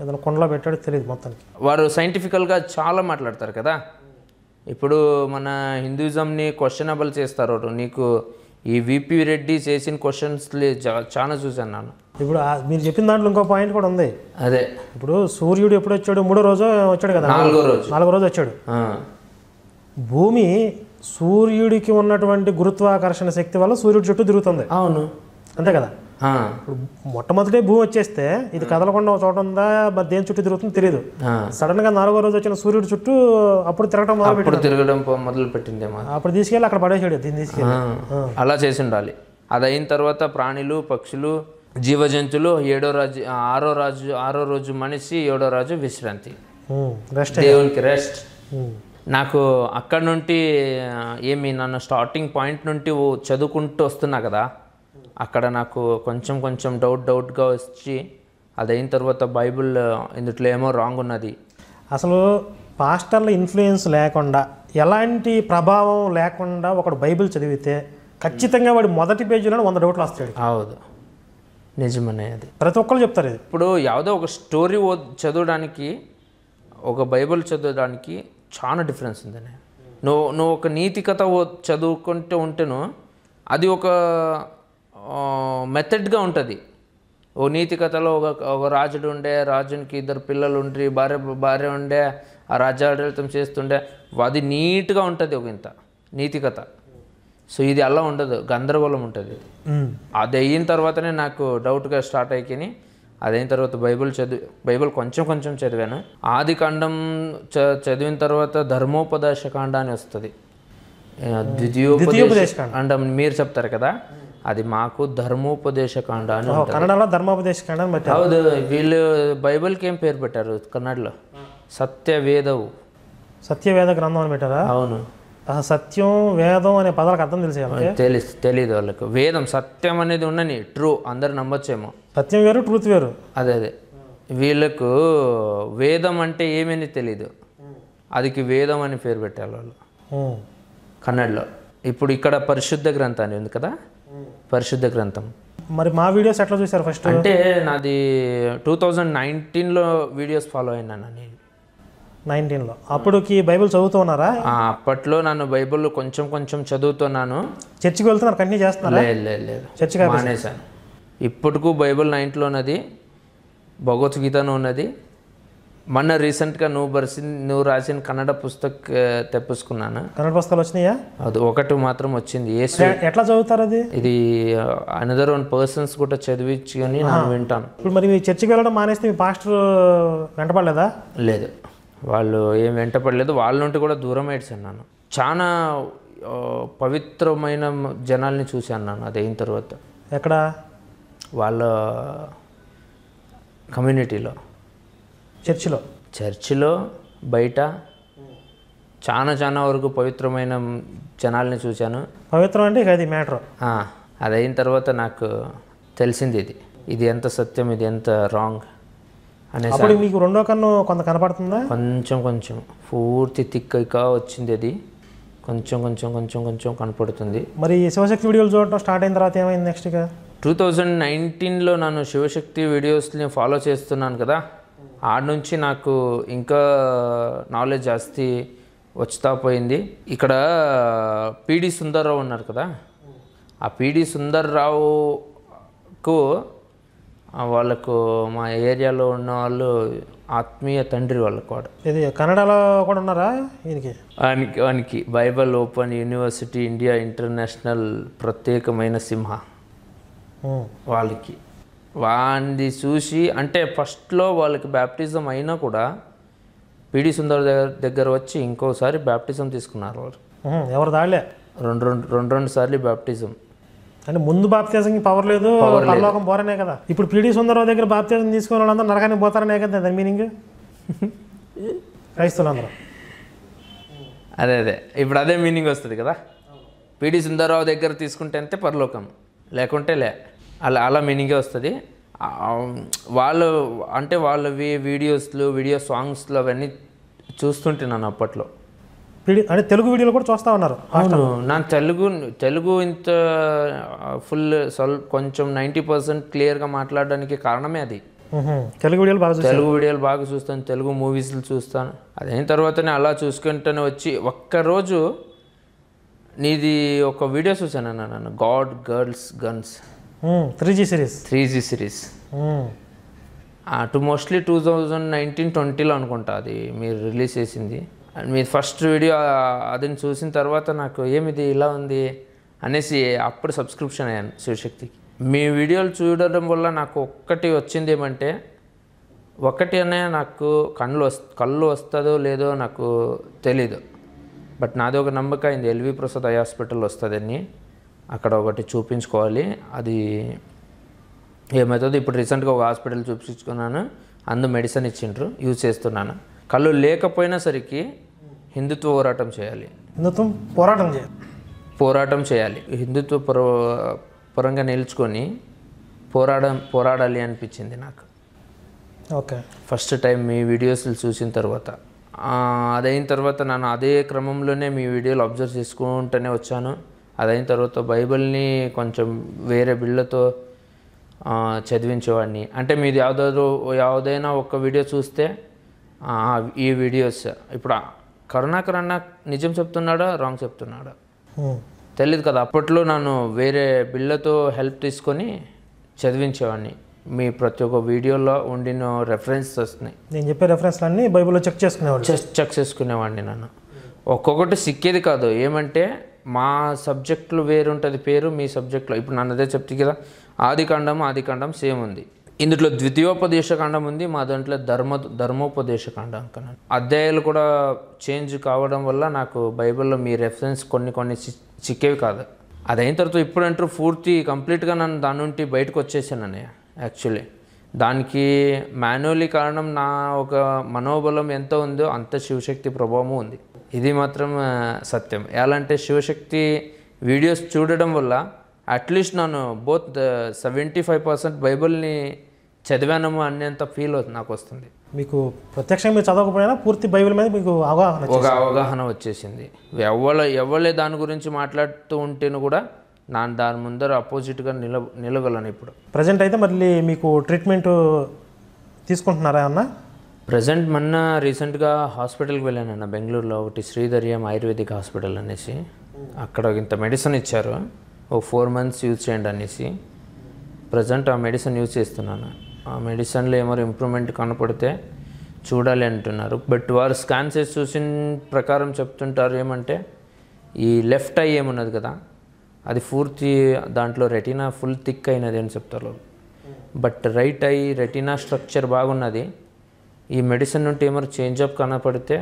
ఏదైనా కొండలో పెట్టాడు తెలియదు మొత్తానికి వారు సైంటిఫికల్గా చాలా మాట్లాడతారు కదా ఇప్పుడు మన హిందూయిజంని క్వశ్చనబుల్ చేస్తారు నీకు ఈ విపి రెడ్డి చేసిన క్వశ్చన్స్ చాలా చూశాను నాన్న ఇప్పుడు మీరు చెప్పిన దాంట్లో ఇంకో పాయింట్ కూడా ఉంది అదే ఇప్పుడు సూర్యుడు ఎప్పుడు వచ్చాడు మూడో రోజు వచ్చాడు కదా నాలుగో రోజు నాలుగో రోజు వచ్చాడు భూమి సూర్యుడికి ఉన్నటువంటి గురుత్వాకర్షణ శక్తి వల్ల సూర్యుడు చుట్టూ తిరుగుతుంది అవును అంతే కదా ఇప్పుడు మొట్టమొదటి భూమి వచ్చేస్తే ఇది కదలకుండా చోట ఉందా మరి దేని చుట్టూ తిరుగుతుందో తెలియదు సడన్ గా నాలుగో రోజు వచ్చిన సూర్యుడు చుట్టూ అప్పుడు తిరగడం మొదలు తిరగడం మొదలు పెట్టింది అప్పుడు తీసుకెళ్ళి అక్కడ పడేసాడు దీన్ని తీసుకెళ్ళి అలా చేసి ఉండాలి అది అయిన తర్వాత ప్రాణులు పక్షులు జంతువులు ఏడో రాజు ఆరో రాజు ఆరో రోజు మనిషి ఏడో రాజు విశ్రాంతి రెస్ట్ దేవునికి రెస్ట్ నాకు అక్కడ నుండి ఏమి నన్ను స్టార్టింగ్ పాయింట్ నుండి చదువుకుంటూ వస్తున్నా కదా అక్కడ నాకు కొంచెం కొంచెం డౌట్ డౌట్గా వచ్చి అదైన తర్వాత బైబిల్ ఇందులో ఏమో రాంగ్ ఉన్నది అసలు పాస్టర్ల ఇన్ఫ్లుయెన్స్ లేకుండా ఎలాంటి ప్రభావం లేకుండా ఒకడు బైబిల్ చదివితే ఖచ్చితంగా వాడు మొదటి పేజీలో వంద డౌట్లు వస్తాడు అవును నిజమనే అది ప్రతి ఒక్కరు చెప్తారు ఇప్పుడు ಯಾವುದೋ ఒక స్టోరీ చదవడానికి ఒక బైబిల్ చదవడానికి చాలా డిఫరెన్స్ ఉందనే నువ్వు నువ్వు ఒక నీతి కథ చదువుకుంటూ ఉంటేను అది ఒక మెథడ్గా ఉంటుంది ఓ నీతి కథలో ఒక ఒక రాజుడు ఉండే రాజునికి ఇద్దరు పిల్లలు ఉండి భార్య భార్య ఉండే ఆ రాజ్యాడಳಿతం చేస్తుండే అది నీట్గా ఉంటుంది ఒక ఇంత నీతి కథ సో ఇది అలా ఉండదు గందరగోళం ఉంటుంది అది అయిన తర్వాతనే నాకు డౌట్గా స్టార్ట్ అయిపోయి అదైన తర్వాత బైబిల్ చదివి బైబిల్ కొంచెం కొంచెం చదివాను ఆది కాండం చ చదివిన తర్వాత ధర్మోపదేశ కాండ అని వస్తుంది ద్వితీయోపదేశ కాండం మీరు చెప్తారు కదా అది మాకు ధర్మోపదేశకాండ అని కన్నడలో ధర్మోపదేశకాండ హౌదు వీళ్ళు బైబిల్కి ఏం పేరు పెట్టారు కన్నడలో సత్యవేదవు సత్యవేద గ్రంథం అని పెట్టారా అవును సత్యం వేదం అనే పదాలకు అర్థం తెలిసి తెలుసు తెలియదు వాళ్ళకి వేదం సత్యం అనేది ఉండని ట్రూ అందరు నమ్మొచ్చేమో సత్యం వేరు ట్రూత్ వేరు అదే అదే వీళ్ళకు వేదం అంటే ఏమని తెలీదు అదికి వేదం అని పేరు పెట్టారు వాళ్ళు కన్నడలో ఇప్పుడు ఇక్కడ పరిశుద్ధ గ్రంథాన్ని ఉంది కదా పరిశుద్ధ గ్రంథం మరి మా వీడియోస్ ఎట్లా చూసారు ఫస్ట్ అంటే నాది టూ థౌజండ్ నైన్టీన్లో వీడియోస్ ఫాలో అయినా నేను నైన్టీన్లో అప్పటికి బైబిల్ చదువుతున్నారా అప్పట్లో నన్ను బైబిల్ కొంచెం కొంచెం చదువుతున్నాను చర్చికి వెళ్తున్నారు కంటిన్యూ చేస్తున్నా లేదు లేదు లేదు చర్చికి మానేశాను ఇప్పటికూ బైబిల్ నైన్త్లో ఉన్నది భగవద్గీతను ఉన్నది మొన్న రీసెంట్గా నువ్వు బరిసి నువ్వు రాసిన కన్నడ పుస్తక తెప్పించుకున్నాను కన్నడ పుస్తకాలు వచ్చినాయా అది ఒకటి మాత్రం వచ్చింది ఏ ఎట్లా చదువుతారు అది ఇది అనదర్ వన్ పర్సన్స్ కూడా చదివించుకొని నేను వింటాను ఇప్పుడు మరి మీ చర్చికి వెళ్ళడం మానేస్తే మీ పాస్టర్ వెంటపడలేదా లేదు వాళ్ళు ఏం వెంటపడలేదు వాళ్ళ నుండి కూడా దూరం ఏడ్చాను నన్ను చాలా పవిత్రమైన జనాల్ని చూశాను నన్ను అది అయిన తర్వాత ఎక్కడ వాళ్ళ కమ్యూనిటీలో చర్చిలో చర్చిలో బయట చాలా చాలా వరకు పవిత్రమైన జనాల్ని చూశాను పవిత్రం అంటే అది మ్యాటర్ అది అయిన తర్వాత నాకు తెలిసింది ఇది ఇది ఎంత సత్యం ఇది ఎంత రాంగ్ అనేసి మీకు రెండో కన్ను కొంత కనపడుతుందా కొంచెం కొంచెం పూర్తి తిక్కగా వచ్చింది అది కొంచెం కొంచెం కొంచెం కొంచెం కనపడుతుంది మరి శివశక్తి వీడియోలు చూడటం స్టార్ట్ అయిన తర్వాత ఏమైంది నెక్స్ట్గా టూ థౌజండ్ నైన్టీన్లో నన్ను శివశక్తి వీడియోస్ని ఫాలో చేస్తున్నాను కదా ఆడ నుంచి నాకు ఇంకా నాలెడ్జ్ జాస్తి వచ్చుతా పోయింది ఇక్కడ పీడి సుందర్రావు ఉన్నారు కదా ఆ పీడి సుందర్రావుకు వాళ్ళకు మా ఏరియాలో ఉన్న వాళ్ళు ఆత్మీయ తండ్రి వాళ్ళకు కూడా ఇది కన్నడలో కూడా ఉన్నారా ఈయనకి ఆయనకి ఆయనకి Bible open university India international ప్రత్యేకమైన సింహ వాళ్ళకి వాడిని చూసి అంటే ఫస్ట్లో వాళ్ళకి బ్యాప్టిజం అయినా కూడా పిడి సుందర్ దగ్గర దగ్గర వచ్చి ఇంకోసారి బ్యాప్టిజం తీసుకున్నారు వాళ్ళు ఎవరు దాడలే రెండు రెండు రెండు రెండు సార్లు బ్యాప్టిజం అంటే ముందు బాప్తిజం పవర్ లేదు పరలోకం పోరనే కదా ఇప్పుడు పిడి సుందరరావు దగ్గర బాప్తిజం తీసుకునే వాళ్ళందరూ నరకానికి పోతారనే కదా దాని మీనింగ్ అందరూ అదే అదే ఇప్పుడు అదే మీనింగ్ వస్తుంది కదా పిడి సుందరరావు దగ్గర తీసుకుంటే అంతే పరలోకం లేకుంటే లే అలా అలా మీనింగే వస్తుంది వాళ్ళు అంటే వాళ్ళవి వీడియోస్లు వీడియో సాంగ్స్లు అవన్నీ చూస్తుంటున్నాను అప్పట్లో అంటే తెలుగు వీడియోలు కూడా చూస్తా ఉన్నారు అవును నా తెలుగు తెలుగు ఇంత ఫుల్ సొల్ కొంచెం నైంటీ పర్సెంట్ క్లియర్గా మాట్లాడడానికి కారణమే అది తెలుగు వీడియోలు బాగా తెలుగు వీడియోలు బాగా చూస్తాను తెలుగు మూవీస్లు చూస్తాను అదైన తర్వాతనే అలా చూసుకుంటూనే వచ్చి ఒక్కరోజు నీది ఒక వీడియో అన్న నన్ను God girls guns three G series three G series to mostly two thousand nineteen ట్వంటీలో అనుకుంటా అది మీరు రిలీజ్ చేసింది అండ్ మీరు ఫస్ట్ వీడియో అది చూసిన తర్వాత నాకు ఏమిది ఇలా ఉంది అనేసి అప్పుడు సబ్స్క్రిప్షన్ అయ్యాను శివశక్తికి మీ వీడియోలు చూడడం వల్ల నాకు ఒక్కటి వచ్చింది ఏమంటే ఒకటి అనే నాకు కళ్ళు వస్ కళ్ళు వస్తుందో లేదో నాకు తెలీదు బట్ నాది ఒక నమ్మకం అయింది ఎల్వి ప్రసాద్ ఐ హాస్పిటల్ వస్తుందని అక్కడ ఒకటి చూపించుకోవాలి అది ఏమవుతుంది ఇప్పుడు రీసెంట్గా ఒక హాస్పిటల్ చూపించుకున్నాను అందు మెడిసిన్ ఇచ్చిండ్రు యూజ్ చేస్తున్నాను కళ్ళు లేకపోయినా సరికి హిందుత్వ పోరాటం చేయాలి హిందుత్వం పోరాటం చేయాలి పోరాటం చేయాలి హిందుత్వ పరంగా నిలుచుకొని పోరాడం పోరాడాలి అనిపించింది నాకు ఓకే ఫస్ట్ టైం మీ వీడియోస్లు చూసిన తర్వాత అదైన తర్వాత నన్ను అదే క్రమంలోనే మీ వీడియోలు అబ్జర్వ్ చేసుకుంటూనే వచ్చాను అదైన తర్వాత బైబిల్ని కొంచెం వేరే బిళ్ళతో చదివించేవాడిని అంటే మీరు యావదో ಯಾವುದైనా ఒక వీడియో చూస్తే ఈ వీడియోస్ ఇప్పుడు కరుణాకర్ అన్న నిజం చెప్తున్నాడా రాంగ్ చెప్తున్నాడా తెలియదు కదా అప్పట్లో నన్ను వేరే బిళ్ళతో హెల్ప్ తీసుకొని చదివించేవాడిని మీ ప్రతి ఒక్క వీడియోలో ఉండిన రెఫరెన్స్ వస్తున్నాయి నేను చెప్పే రెఫరెన్స్ అన్నీ బైబిల్లో చెక్ చేసుకునేవాడు చెక్ చేసుకునేవాడిని నన్ను ఒక్కొక్కటి సిక్కేది కాదు ఏమంటే మా సబ్జెక్టులు వేరుంటుంది పేరు మీ సబ్జెక్టులో ఇప్పుడు నన్ను అదే చెప్తే కదా ఆదికాండం ఆదికాండం సేమ్ ఉంది ఇందులో ద్వితీయోపదేశ కాండం ఉంది మా దాంట్లో ధర్మ కాండం కన్నా అధ్యాయాలు కూడా చేంజ్ కావడం వల్ల నాకు బైబిల్లో మీ రెఫరెన్స్ కొన్ని కొన్ని చిక్కేవి కాదు అదైన తర్వాత ఇప్పుడు అంటారు పూర్తి కంప్లీట్గా నన్ను దాని నుండి బయటకు వచ్చేసాను అన్నయ్య యాక్చువల్లీ దానికి మాన్యువల్లీ కారణం నా ఒక మనోబలం ఎంత ఉందో అంత శివశక్తి ప్రభావము ఉంది ఇది మాత్రం సత్యం ఎలా అంటే శివశక్తి వీడియోస్ చూడడం వల్ల అట్లీస్ట్ నన్ను బోత్ సెవెంటీ ఫైవ్ పర్సెంట్ బైబిల్ని చదివానము అనేంత ఫీల్ నాకు వస్తుంది మీకు ప్రత్యక్షంగా మీరు చదవకపోయినా పూర్తి బైబిల్ మీద మీకు అవగాహన ఒక అవగాహన వచ్చేసింది ఎవరు ఎవరే దాని గురించి మాట్లాడుతూ ఉంటేను కూడా నేను దాని ముందర అపోజిట్గా నిల నిలగలను ఇప్పుడు ప్రజెంట్ అయితే మళ్ళీ మీకు ట్రీట్మెంట్ తీసుకుంటున్నారా అన్న ప్రజెంట్ మొన్న రీసెంట్గా హాస్పిటల్కి వెళ్ళాను అన్న బెంగళూరులో ఒకటి శ్రీధర్యం ఆయుర్వేదిక్ హాస్పిటల్ అనేసి అక్కడ ఇంత మెడిసిన్ ఇచ్చారు ఓ ఫోర్ మంత్స్ యూజ్ చేయండి అనేసి ప్రజెంట్ ఆ మెడిసిన్ యూజ్ చేస్తున్నాను ఆ మెడిసిన్లో ఏమో ఇంప్రూవ్మెంట్ కనపడితే చూడాలి అంటున్నారు బట్ వారు స్కాన్ చేసి చూసిన ప్రకారం చెప్తుంటారు ఏమంటే ఈ లెఫ్ట్ ఐ ఏమున్నది కదా అది పూర్తి దాంట్లో రెటీనా ఫుల్ థిక్ అయినది అని చెప్తారు but right eye retina structure బాగున్నది ఈ మెడిసిన్ నుండి ఏమైనా చేంజ్ అప్ కనపడితే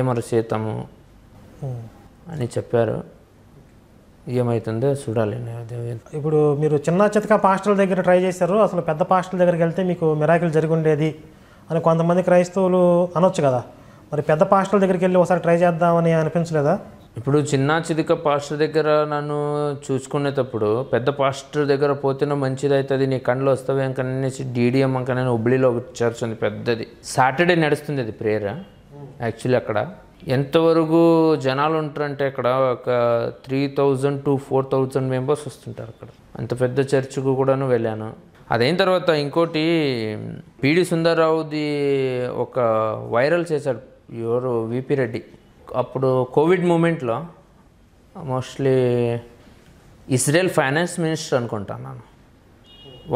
ఏమైనా చేతాము అని చెప్పారు ఏమవుతుందో చూడాలి ఇప్పుడు మీరు చిన్న చితక పాస్టల్ దగ్గర ట్రై చేశారు అసలు పెద్ద పాస్టల్ దగ్గరికి వెళ్తే మీకు మిరాకిల్ జరిగి ఉండేది అని కొంతమంది క్రైస్తవులు అనొచ్చు కదా మరి పెద్ద పాస్టల్ దగ్గరికి వెళ్ళి ఒకసారి ట్రై చేద్దామని అనిపించలేదా ఇప్పుడు చిన్న చిదిక పాస్టర్ దగ్గర నన్ను చూసుకునేటప్పుడు పెద్ద పాస్టర్ దగ్గర పోతేనే మంచిది అవుతుంది నీ కండ్లు వస్తావు ఇంకనేసి డీడీఎం అంకనే ఉబ్లీలో ఒక చర్చ్ ఉంది పెద్దది సాటర్డే నడుస్తుంది అది ప్రేయర్ యాక్చువల్లీ అక్కడ ఎంతవరకు జనాలు ఉంటారంటే అక్కడ ఒక three thousand to four thousand members వస్తుంటారు అక్కడ అంత పెద్ద చర్చ్కు కూడాను వెళ్ళాను అదైన తర్వాత ఇంకోటి పీడి సుందర్రావుది ఒక వైరల్ చేశాడు ఎవరు విపి రెడ్డి అప్పుడు కోవిడ్ మూమెంట్లో మోస్ట్లీ ఇస్రాయల్ ఫైనాన్స్ మినిస్టర్ అనుకుంటాను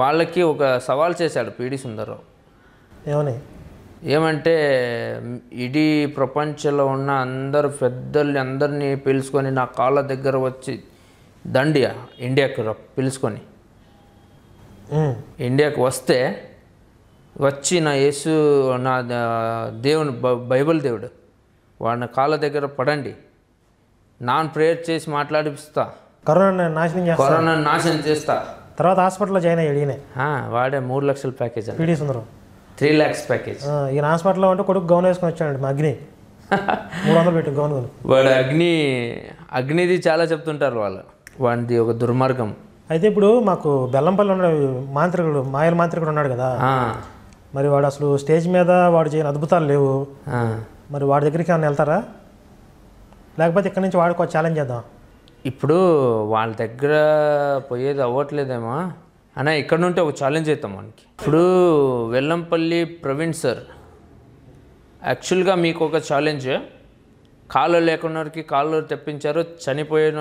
వాళ్ళకి ఒక సవాల్ చేశాడు పీడి సుందర్రావు ఏమని ఏమంటే ఇడీ ప్రపంచంలో ఉన్న అందరు పెద్దల్ని అందరినీ పిలుచుకొని నా కాళ్ళ దగ్గర వచ్చి దండియా ఇండియాకి పిలుచుకొని ఇండియాకి వస్తే వచ్చి నా యేసు నా దేవుని బైబిల్ దేవుడు వాడిని కాళ్ళ దగ్గర పడండి నాన్ ప్రేయర్ చేసి మాట్లాడిపిస్తా కరోనా నాశనం కరోనా నాశనం చేస్తా తర్వాత హాస్పిటల్లో జాయిన్ అయ్యాడు ఈయన వాడే మూడు లక్షల package PD Sundaram three lakhs package ఈయన హాస్పిటల్లో ఉంటే కొడుకు గౌన్ వేసుకుని వచ్చాడు మా అగ్ని మూడు వందలు పెట్టు గౌన్ వాడు అగ్ని అగ్నిది చాలా చెప్తుంటారు వాళ్ళు వాడిది ఒక దుర్మార్గం అయితే ఇప్పుడు మాకు బెల్లంపల్లి ఉన్న మాంత్రికుడు మాయల మాంత్రికుడు ఉన్నాడు కదా మరి వాడు అసలు స్టేజ్ మీద వాడు చేయని అద్భుతాలు లేవు మరి వాడి దగ్గరికి ఏమైనా వెళ్తారా లేకపోతే ఇక్కడి నుంచి వాడుకో ఛాలెంజ్ చేద్దాం ఇప్పుడు వాళ్ళ దగ్గర పోయేది అవ్వట్లేదేమో అన్న ఇక్కడ నుండి ఒక ఛాలెంజ్ అవుతాం మనకి ఇప్పుడు వెల్లంపల్లి ప్రవీణ్ సార్ యాక్చువల్గా మీకు ఒక ఛాలెంజ్ కాళ్ళు లేకున్నవారికి కాళ్ళు తెప్పించారు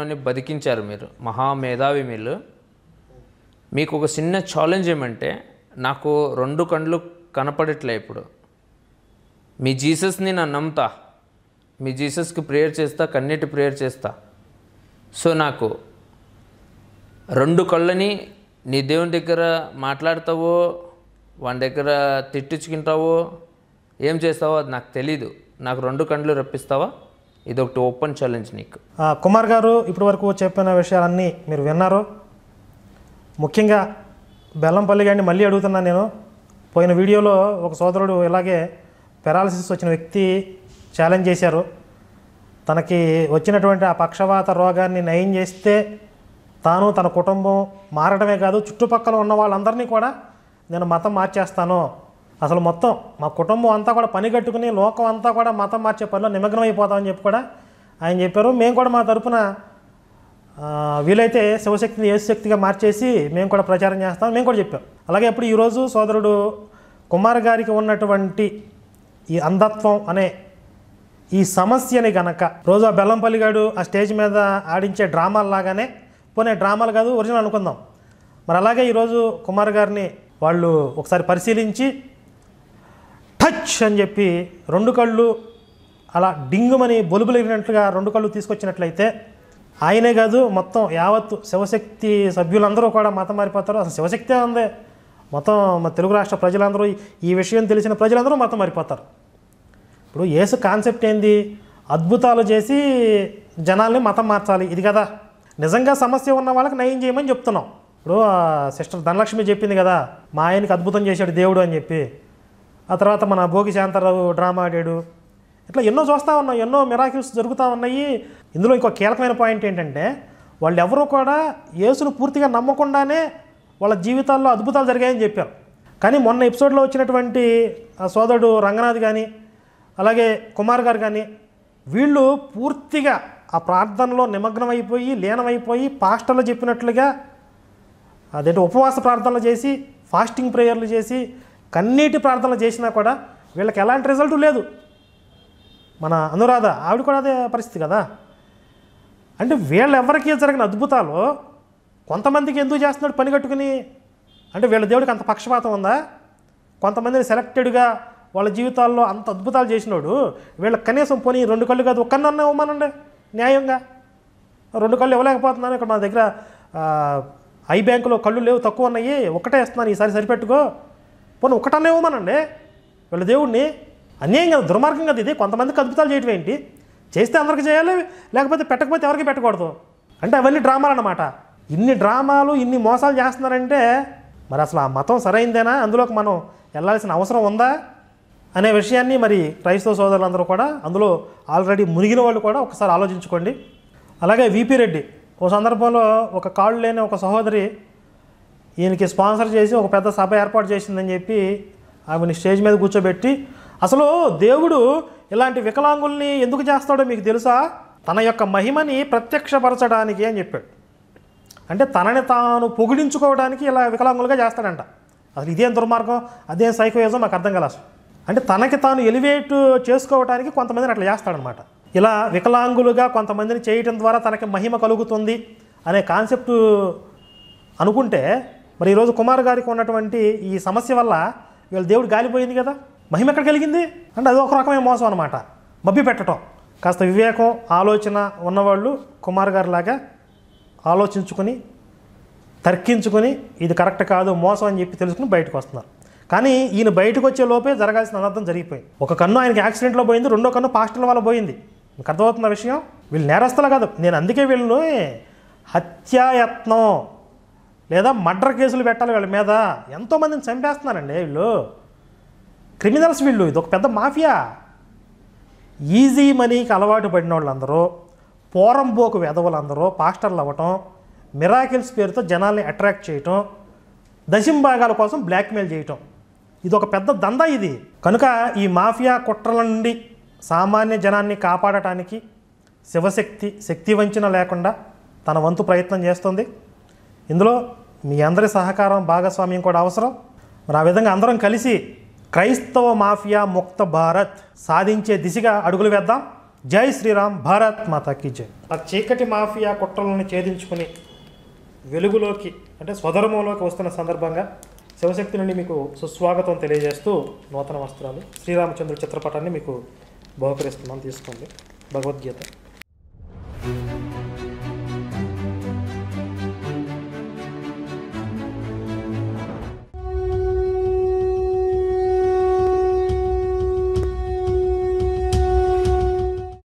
అని బతికించారు మీరు మహా మేధావి మీరు మీకు ఒక చిన్న ఛాలెంజ్ ఏమంటే నాకు రెండు కండ్లు కనపడట్లే ఇప్పుడు మీ జీసస్ని నా నమ్ముతా మీ జీసస్కి ప్రేయర్ చేస్తా కన్నీటి ప్రేయర్ చేస్తా సో నాకు రెండు కళ్ళని నీ దేవుని దగ్గర మాట్లాడతావో వాని దగ్గర తిట్టించుకుంటావో ఏం చేస్తావో అది నాకు తెలీదు నాకు రెండు కండ్లు రప్పిస్తావా ఇది ఒకటి ఓపెన్ ఛాలెంజ్ నీకు కుమార్ గారు ఇప్పటి వరకు చెప్పిన విషయాలన్నీ మీరు విన్నారు ముఖ్యంగా బెల్లంపల్లి గారిని మళ్ళీ అడుగుతున్నాను నేను పోయిన వీడియోలో ఒక సోదరుడు ఇలాగే పెరాలసిస్ వచ్చిన వ్యక్తి ఛాలెంజ్ చేశారు తనకి వచ్చినటువంటి ఆ పక్షవాత రోగాన్ని నయం చేస్తే తాను తన కుటుంబం మారడమే కాదు చుట్టుపక్కల ఉన్న వాళ్ళందరినీ కూడా నేను మతం మార్చేస్తాను అసలు మొత్తం మా కుటుంబం అంతా కూడా పని కట్టుకుని లోకం అంతా కూడా మతం మార్చే పనిలో నిమగ్నం అయిపోతామని చెప్పి కూడా ఆయన చెప్పారు మేము కూడా మా తరపున వీలైతే శివశక్తిని యేసుశక్తిగా మార్చేసి మేము కూడా ప్రచారం చేస్తాం మేము కూడా చెప్పాం అలాగే ఇప్పుడు ఈరోజు సోదరుడు కుమార్ గారికి ఉన్నటువంటి ఈ అంధత్వం అనే ఈ సమస్యని గనక రోజా బెల్లంపల్లి గారు ఆ స్టేజ్ మీద ఆడించే డ్రామాల్లాగానే పోనే డ్రామాలు కాదు ఒరిజినల్ అనుకుందాం మరి అలాగే ఈరోజు కుమార్ గారిని వాళ్ళు ఒకసారి పరిశీలించి టచ్ అని చెప్పి రెండు కళ్ళు అలా డింగుమని బొలుబులిగినట్లుగా రెండు కళ్ళు తీసుకొచ్చినట్లయితే ఆయనే కాదు మొత్తం యావత్తు శివశక్తి సభ్యులందరూ కూడా మతం మారిపోతారు అసలు శివశక్తే ఉంది మొత్తం మన తెలుగు రాష్ట్ర ప్రజలందరూ ఈ విషయం తెలిసిన ప్రజలందరూ మొత్తం మారిపోతారు ఇప్పుడు యేసు కాన్సెప్ట్ ఏంది అద్భుతాలు చేసి జనాల్ని మతం మార్చాలి ఇది కదా నిజంగా సమస్య ఉన్న వాళ్ళకి నయం చేయమని చెప్తున్నాం ఇప్పుడు సిస్టర్ ధనలక్ష్మి చెప్పింది కదా మా ఆయనకి అద్భుతం చేశాడు దేవుడు అని చెప్పి ఆ తర్వాత మన భోగి శాంతరావు డ్రామా ఆడాడు ఇట్లా ఎన్నో చూస్తూ ఉన్నాం ఎన్నో మిరాకిల్స్ జరుగుతూ ఉన్నాయి ఇందులో ఇంకో కీలకమైన పాయింట్ ఏంటంటే వాళ్ళు ఎవరూ కూడా యేసును పూర్తిగా నమ్మకుండానే వాళ్ళ జీవితాల్లో అద్భుతాలు జరిగాయని చెప్పారు కానీ మొన్న ఎపిసోడ్లో వచ్చినటువంటి సోదరుడు రంగనాథ్ కానీ అలాగే కుమార్ గారు కానీ వీళ్ళు పూర్తిగా ఆ ప్రార్థనలో నిమగ్నమైపోయి లీనమైపోయి పాస్టర్లు చెప్పినట్లుగా అదేంటి ఉపవాస ప్రార్థనలు చేసి ఫాస్టింగ్ ప్రేయర్లు చేసి కన్నీటి ప్రార్థనలు చేసినా కూడా వీళ్ళకి ఎలాంటి రిజల్ట్ లేదు మన అనురాధ ఆవిడ కూడా అదే పరిస్థితి కదా అంటే వీళ్ళెవరికీ జరిగిన అద్భుతాలు కొంతమందికి ఎందుకు చేస్తున్నాడు పని కట్టుకుని అంటే వీళ్ళ దేవుడికి అంత పక్షపాతం ఉందా కొంతమందిని సెలెక్టెడ్గా వాళ్ళ జీవితాల్లో అంత అద్భుతాలు చేసినాడు వీళ్ళ కనీసం పోనీ రెండు కళ్ళు కాదు ఒక్కన్నా ఇవ్వమనండి న్యాయంగా రెండు కళ్ళు ఇవ్వలేకపోతున్నాను ఇక్కడ మా దగ్గర ఐ బ్యాంకులో కళ్ళు లేవు తక్కువ ఉన్నాయి ఒకటే ఇస్తున్నాను ఈసారి సరిపెట్టుకో పోనీ ఒకటన్నా ఇవ్వమనండి వీళ్ళ దేవుడిని అన్యాయం కదా దుర్మార్గం కదా ఇది కొంతమందికి అద్భుతాలు చేయటం ఏంటి చేస్తే అందరికి చేయాలి లేకపోతే పెట్టకపోతే ఎవరికి పెట్టకూడదు అంటే అవన్నీ డ్రామాలు అన్నమాట ఇన్ని డ్రామాలు ఇన్ని మోసాలు చేస్తున్నారంటే మరి అసలు ఆ మతం సరైందేనా అందులోకి మనం వెళ్ళాల్సిన అవసరం ఉందా అనే విషయాన్ని మరి క్రైస్తవ సోదరులందరూ కూడా అందులో ఆల్రెడీ మునిగిన వాళ్ళు కూడా ఒకసారి ఆలోచించుకోండి అలాగే విపి రెడ్డి ఓ సందర్భంలో ఒక కాళ్ళు లేని ఒక సహోదరి ఈయనకి స్పాన్సర్ చేసి ఒక పెద్ద సభ ఏర్పాటు చేసిందని చెప్పి ఆమెని స్టేజ్ మీద కూర్చోబెట్టి అసలు దేవుడు ఇలాంటి వికలాంగుల్ని ఎందుకు చేస్తాడో మీకు తెలుసా తన యొక్క మహిమని ప్రత్యక్షపరచడానికి అని చెప్పాడు అంటే తనని తాను పొగిడించుకోవడానికి ఇలా వికలాంగులుగా చేస్తాడంట అసలు ఇదేం దుర్మార్గం అదేం సైకోయిజం మాకు అర్థం కలసం అంటే తనకి తాను ఎలివేట్ చేసుకోవడానికి కొంతమందిని అట్లా చేస్తాడనమాట ఇలా వికలాంగులుగా కొంతమందిని చేయటం ద్వారా తనకి మహిమ కలుగుతుంది అనే కాన్సెప్ట్ అనుకుంటే మరి ఈరోజు కుమార్ గారికి ఉన్నటువంటి ఈ సమస్య వల్ల వీళ్ళ దేవుడు గాలిపోయింది కదా మహిమ ఎక్కడ కలిగింది అంటే అది ఒక రకమైన మోసం అనమాట మబ్బి పెట్టడం కాస్త వివేకం ఆలోచన ఉన్నవాళ్ళు కుమార్ గారిలాగా ఆలోచించుకొని తర్కించుకొని ఇది కరెక్ట్ కాదు మోసం అని చెప్పి తెలుసుకుని బయటకు వస్తున్నారు కానీ ఈయన బయటకు వచ్చే లోపే జరగాల్సిన అనర్థం జరిగిపోయింది ఒక కన్ను ఆయనకి యాక్సిడెంట్లో పోయింది రెండో కన్ను పాస్టల్ వల్ల పోయింది మీకు అర్థమవుతున్న విషయం వీళ్ళు నేరస్తులు కాదు నేను అందుకే వీళ్ళను హత్యాయత్నం లేదా మర్డర్ కేసులు పెట్టాలి వీళ్ళ మీద ఎంతోమందిని చంపేస్తున్నారండి వీళ్ళు క్రిమినల్స్ వీళ్ళు ఇది ఒక పెద్ద మాఫియా ఈజీ మనీకి అలవాటు పడిన వాళ్ళందరూ పోరంబోకు వెధవులందరూ పాస్టర్లు అవ్వటం మిరాకిల్స్ పేరుతో జనాల్ని అట్రాక్ట్ చేయటం దశింభాగాల కోసం బ్లాక్మెయిల్ చేయటం ఇది ఒక పెద్ద దందా ఇది కనుక ఈ మాఫియా కుట్రల నుండి సామాన్య జనాన్ని కాపాడటానికి శివశక్తి శక్తి వంచన లేకుండా తన వంతు ప్రయత్నం చేస్తుంది ఇందులో మీ అందరి సహకారం భాగస్వామ్యం కూడా అవసరం మరి ఆ విధంగా అందరం కలిసి క్రైస్తవ మాఫియా ముక్త భారత్ సాధించే దిశగా అడుగులు వేద్దాం జై శ్రీరామ్ భారత్ కి జై ఆ చీకటి మాఫియా కుట్రలను ఛేదించుకుని వెలుగులోకి అంటే స్వధర్మంలోకి వస్తున్న సందర్భంగా శివశక్తి నుండి మీకు సుస్వాగతం తెలియజేస్తూ నూతన వస్త్రాలు శ్రీరామచంద్రుడు చిత్రపటాన్ని మీకు బహుకరిస్తున్నాను తీసుకోండి భగవద్గీత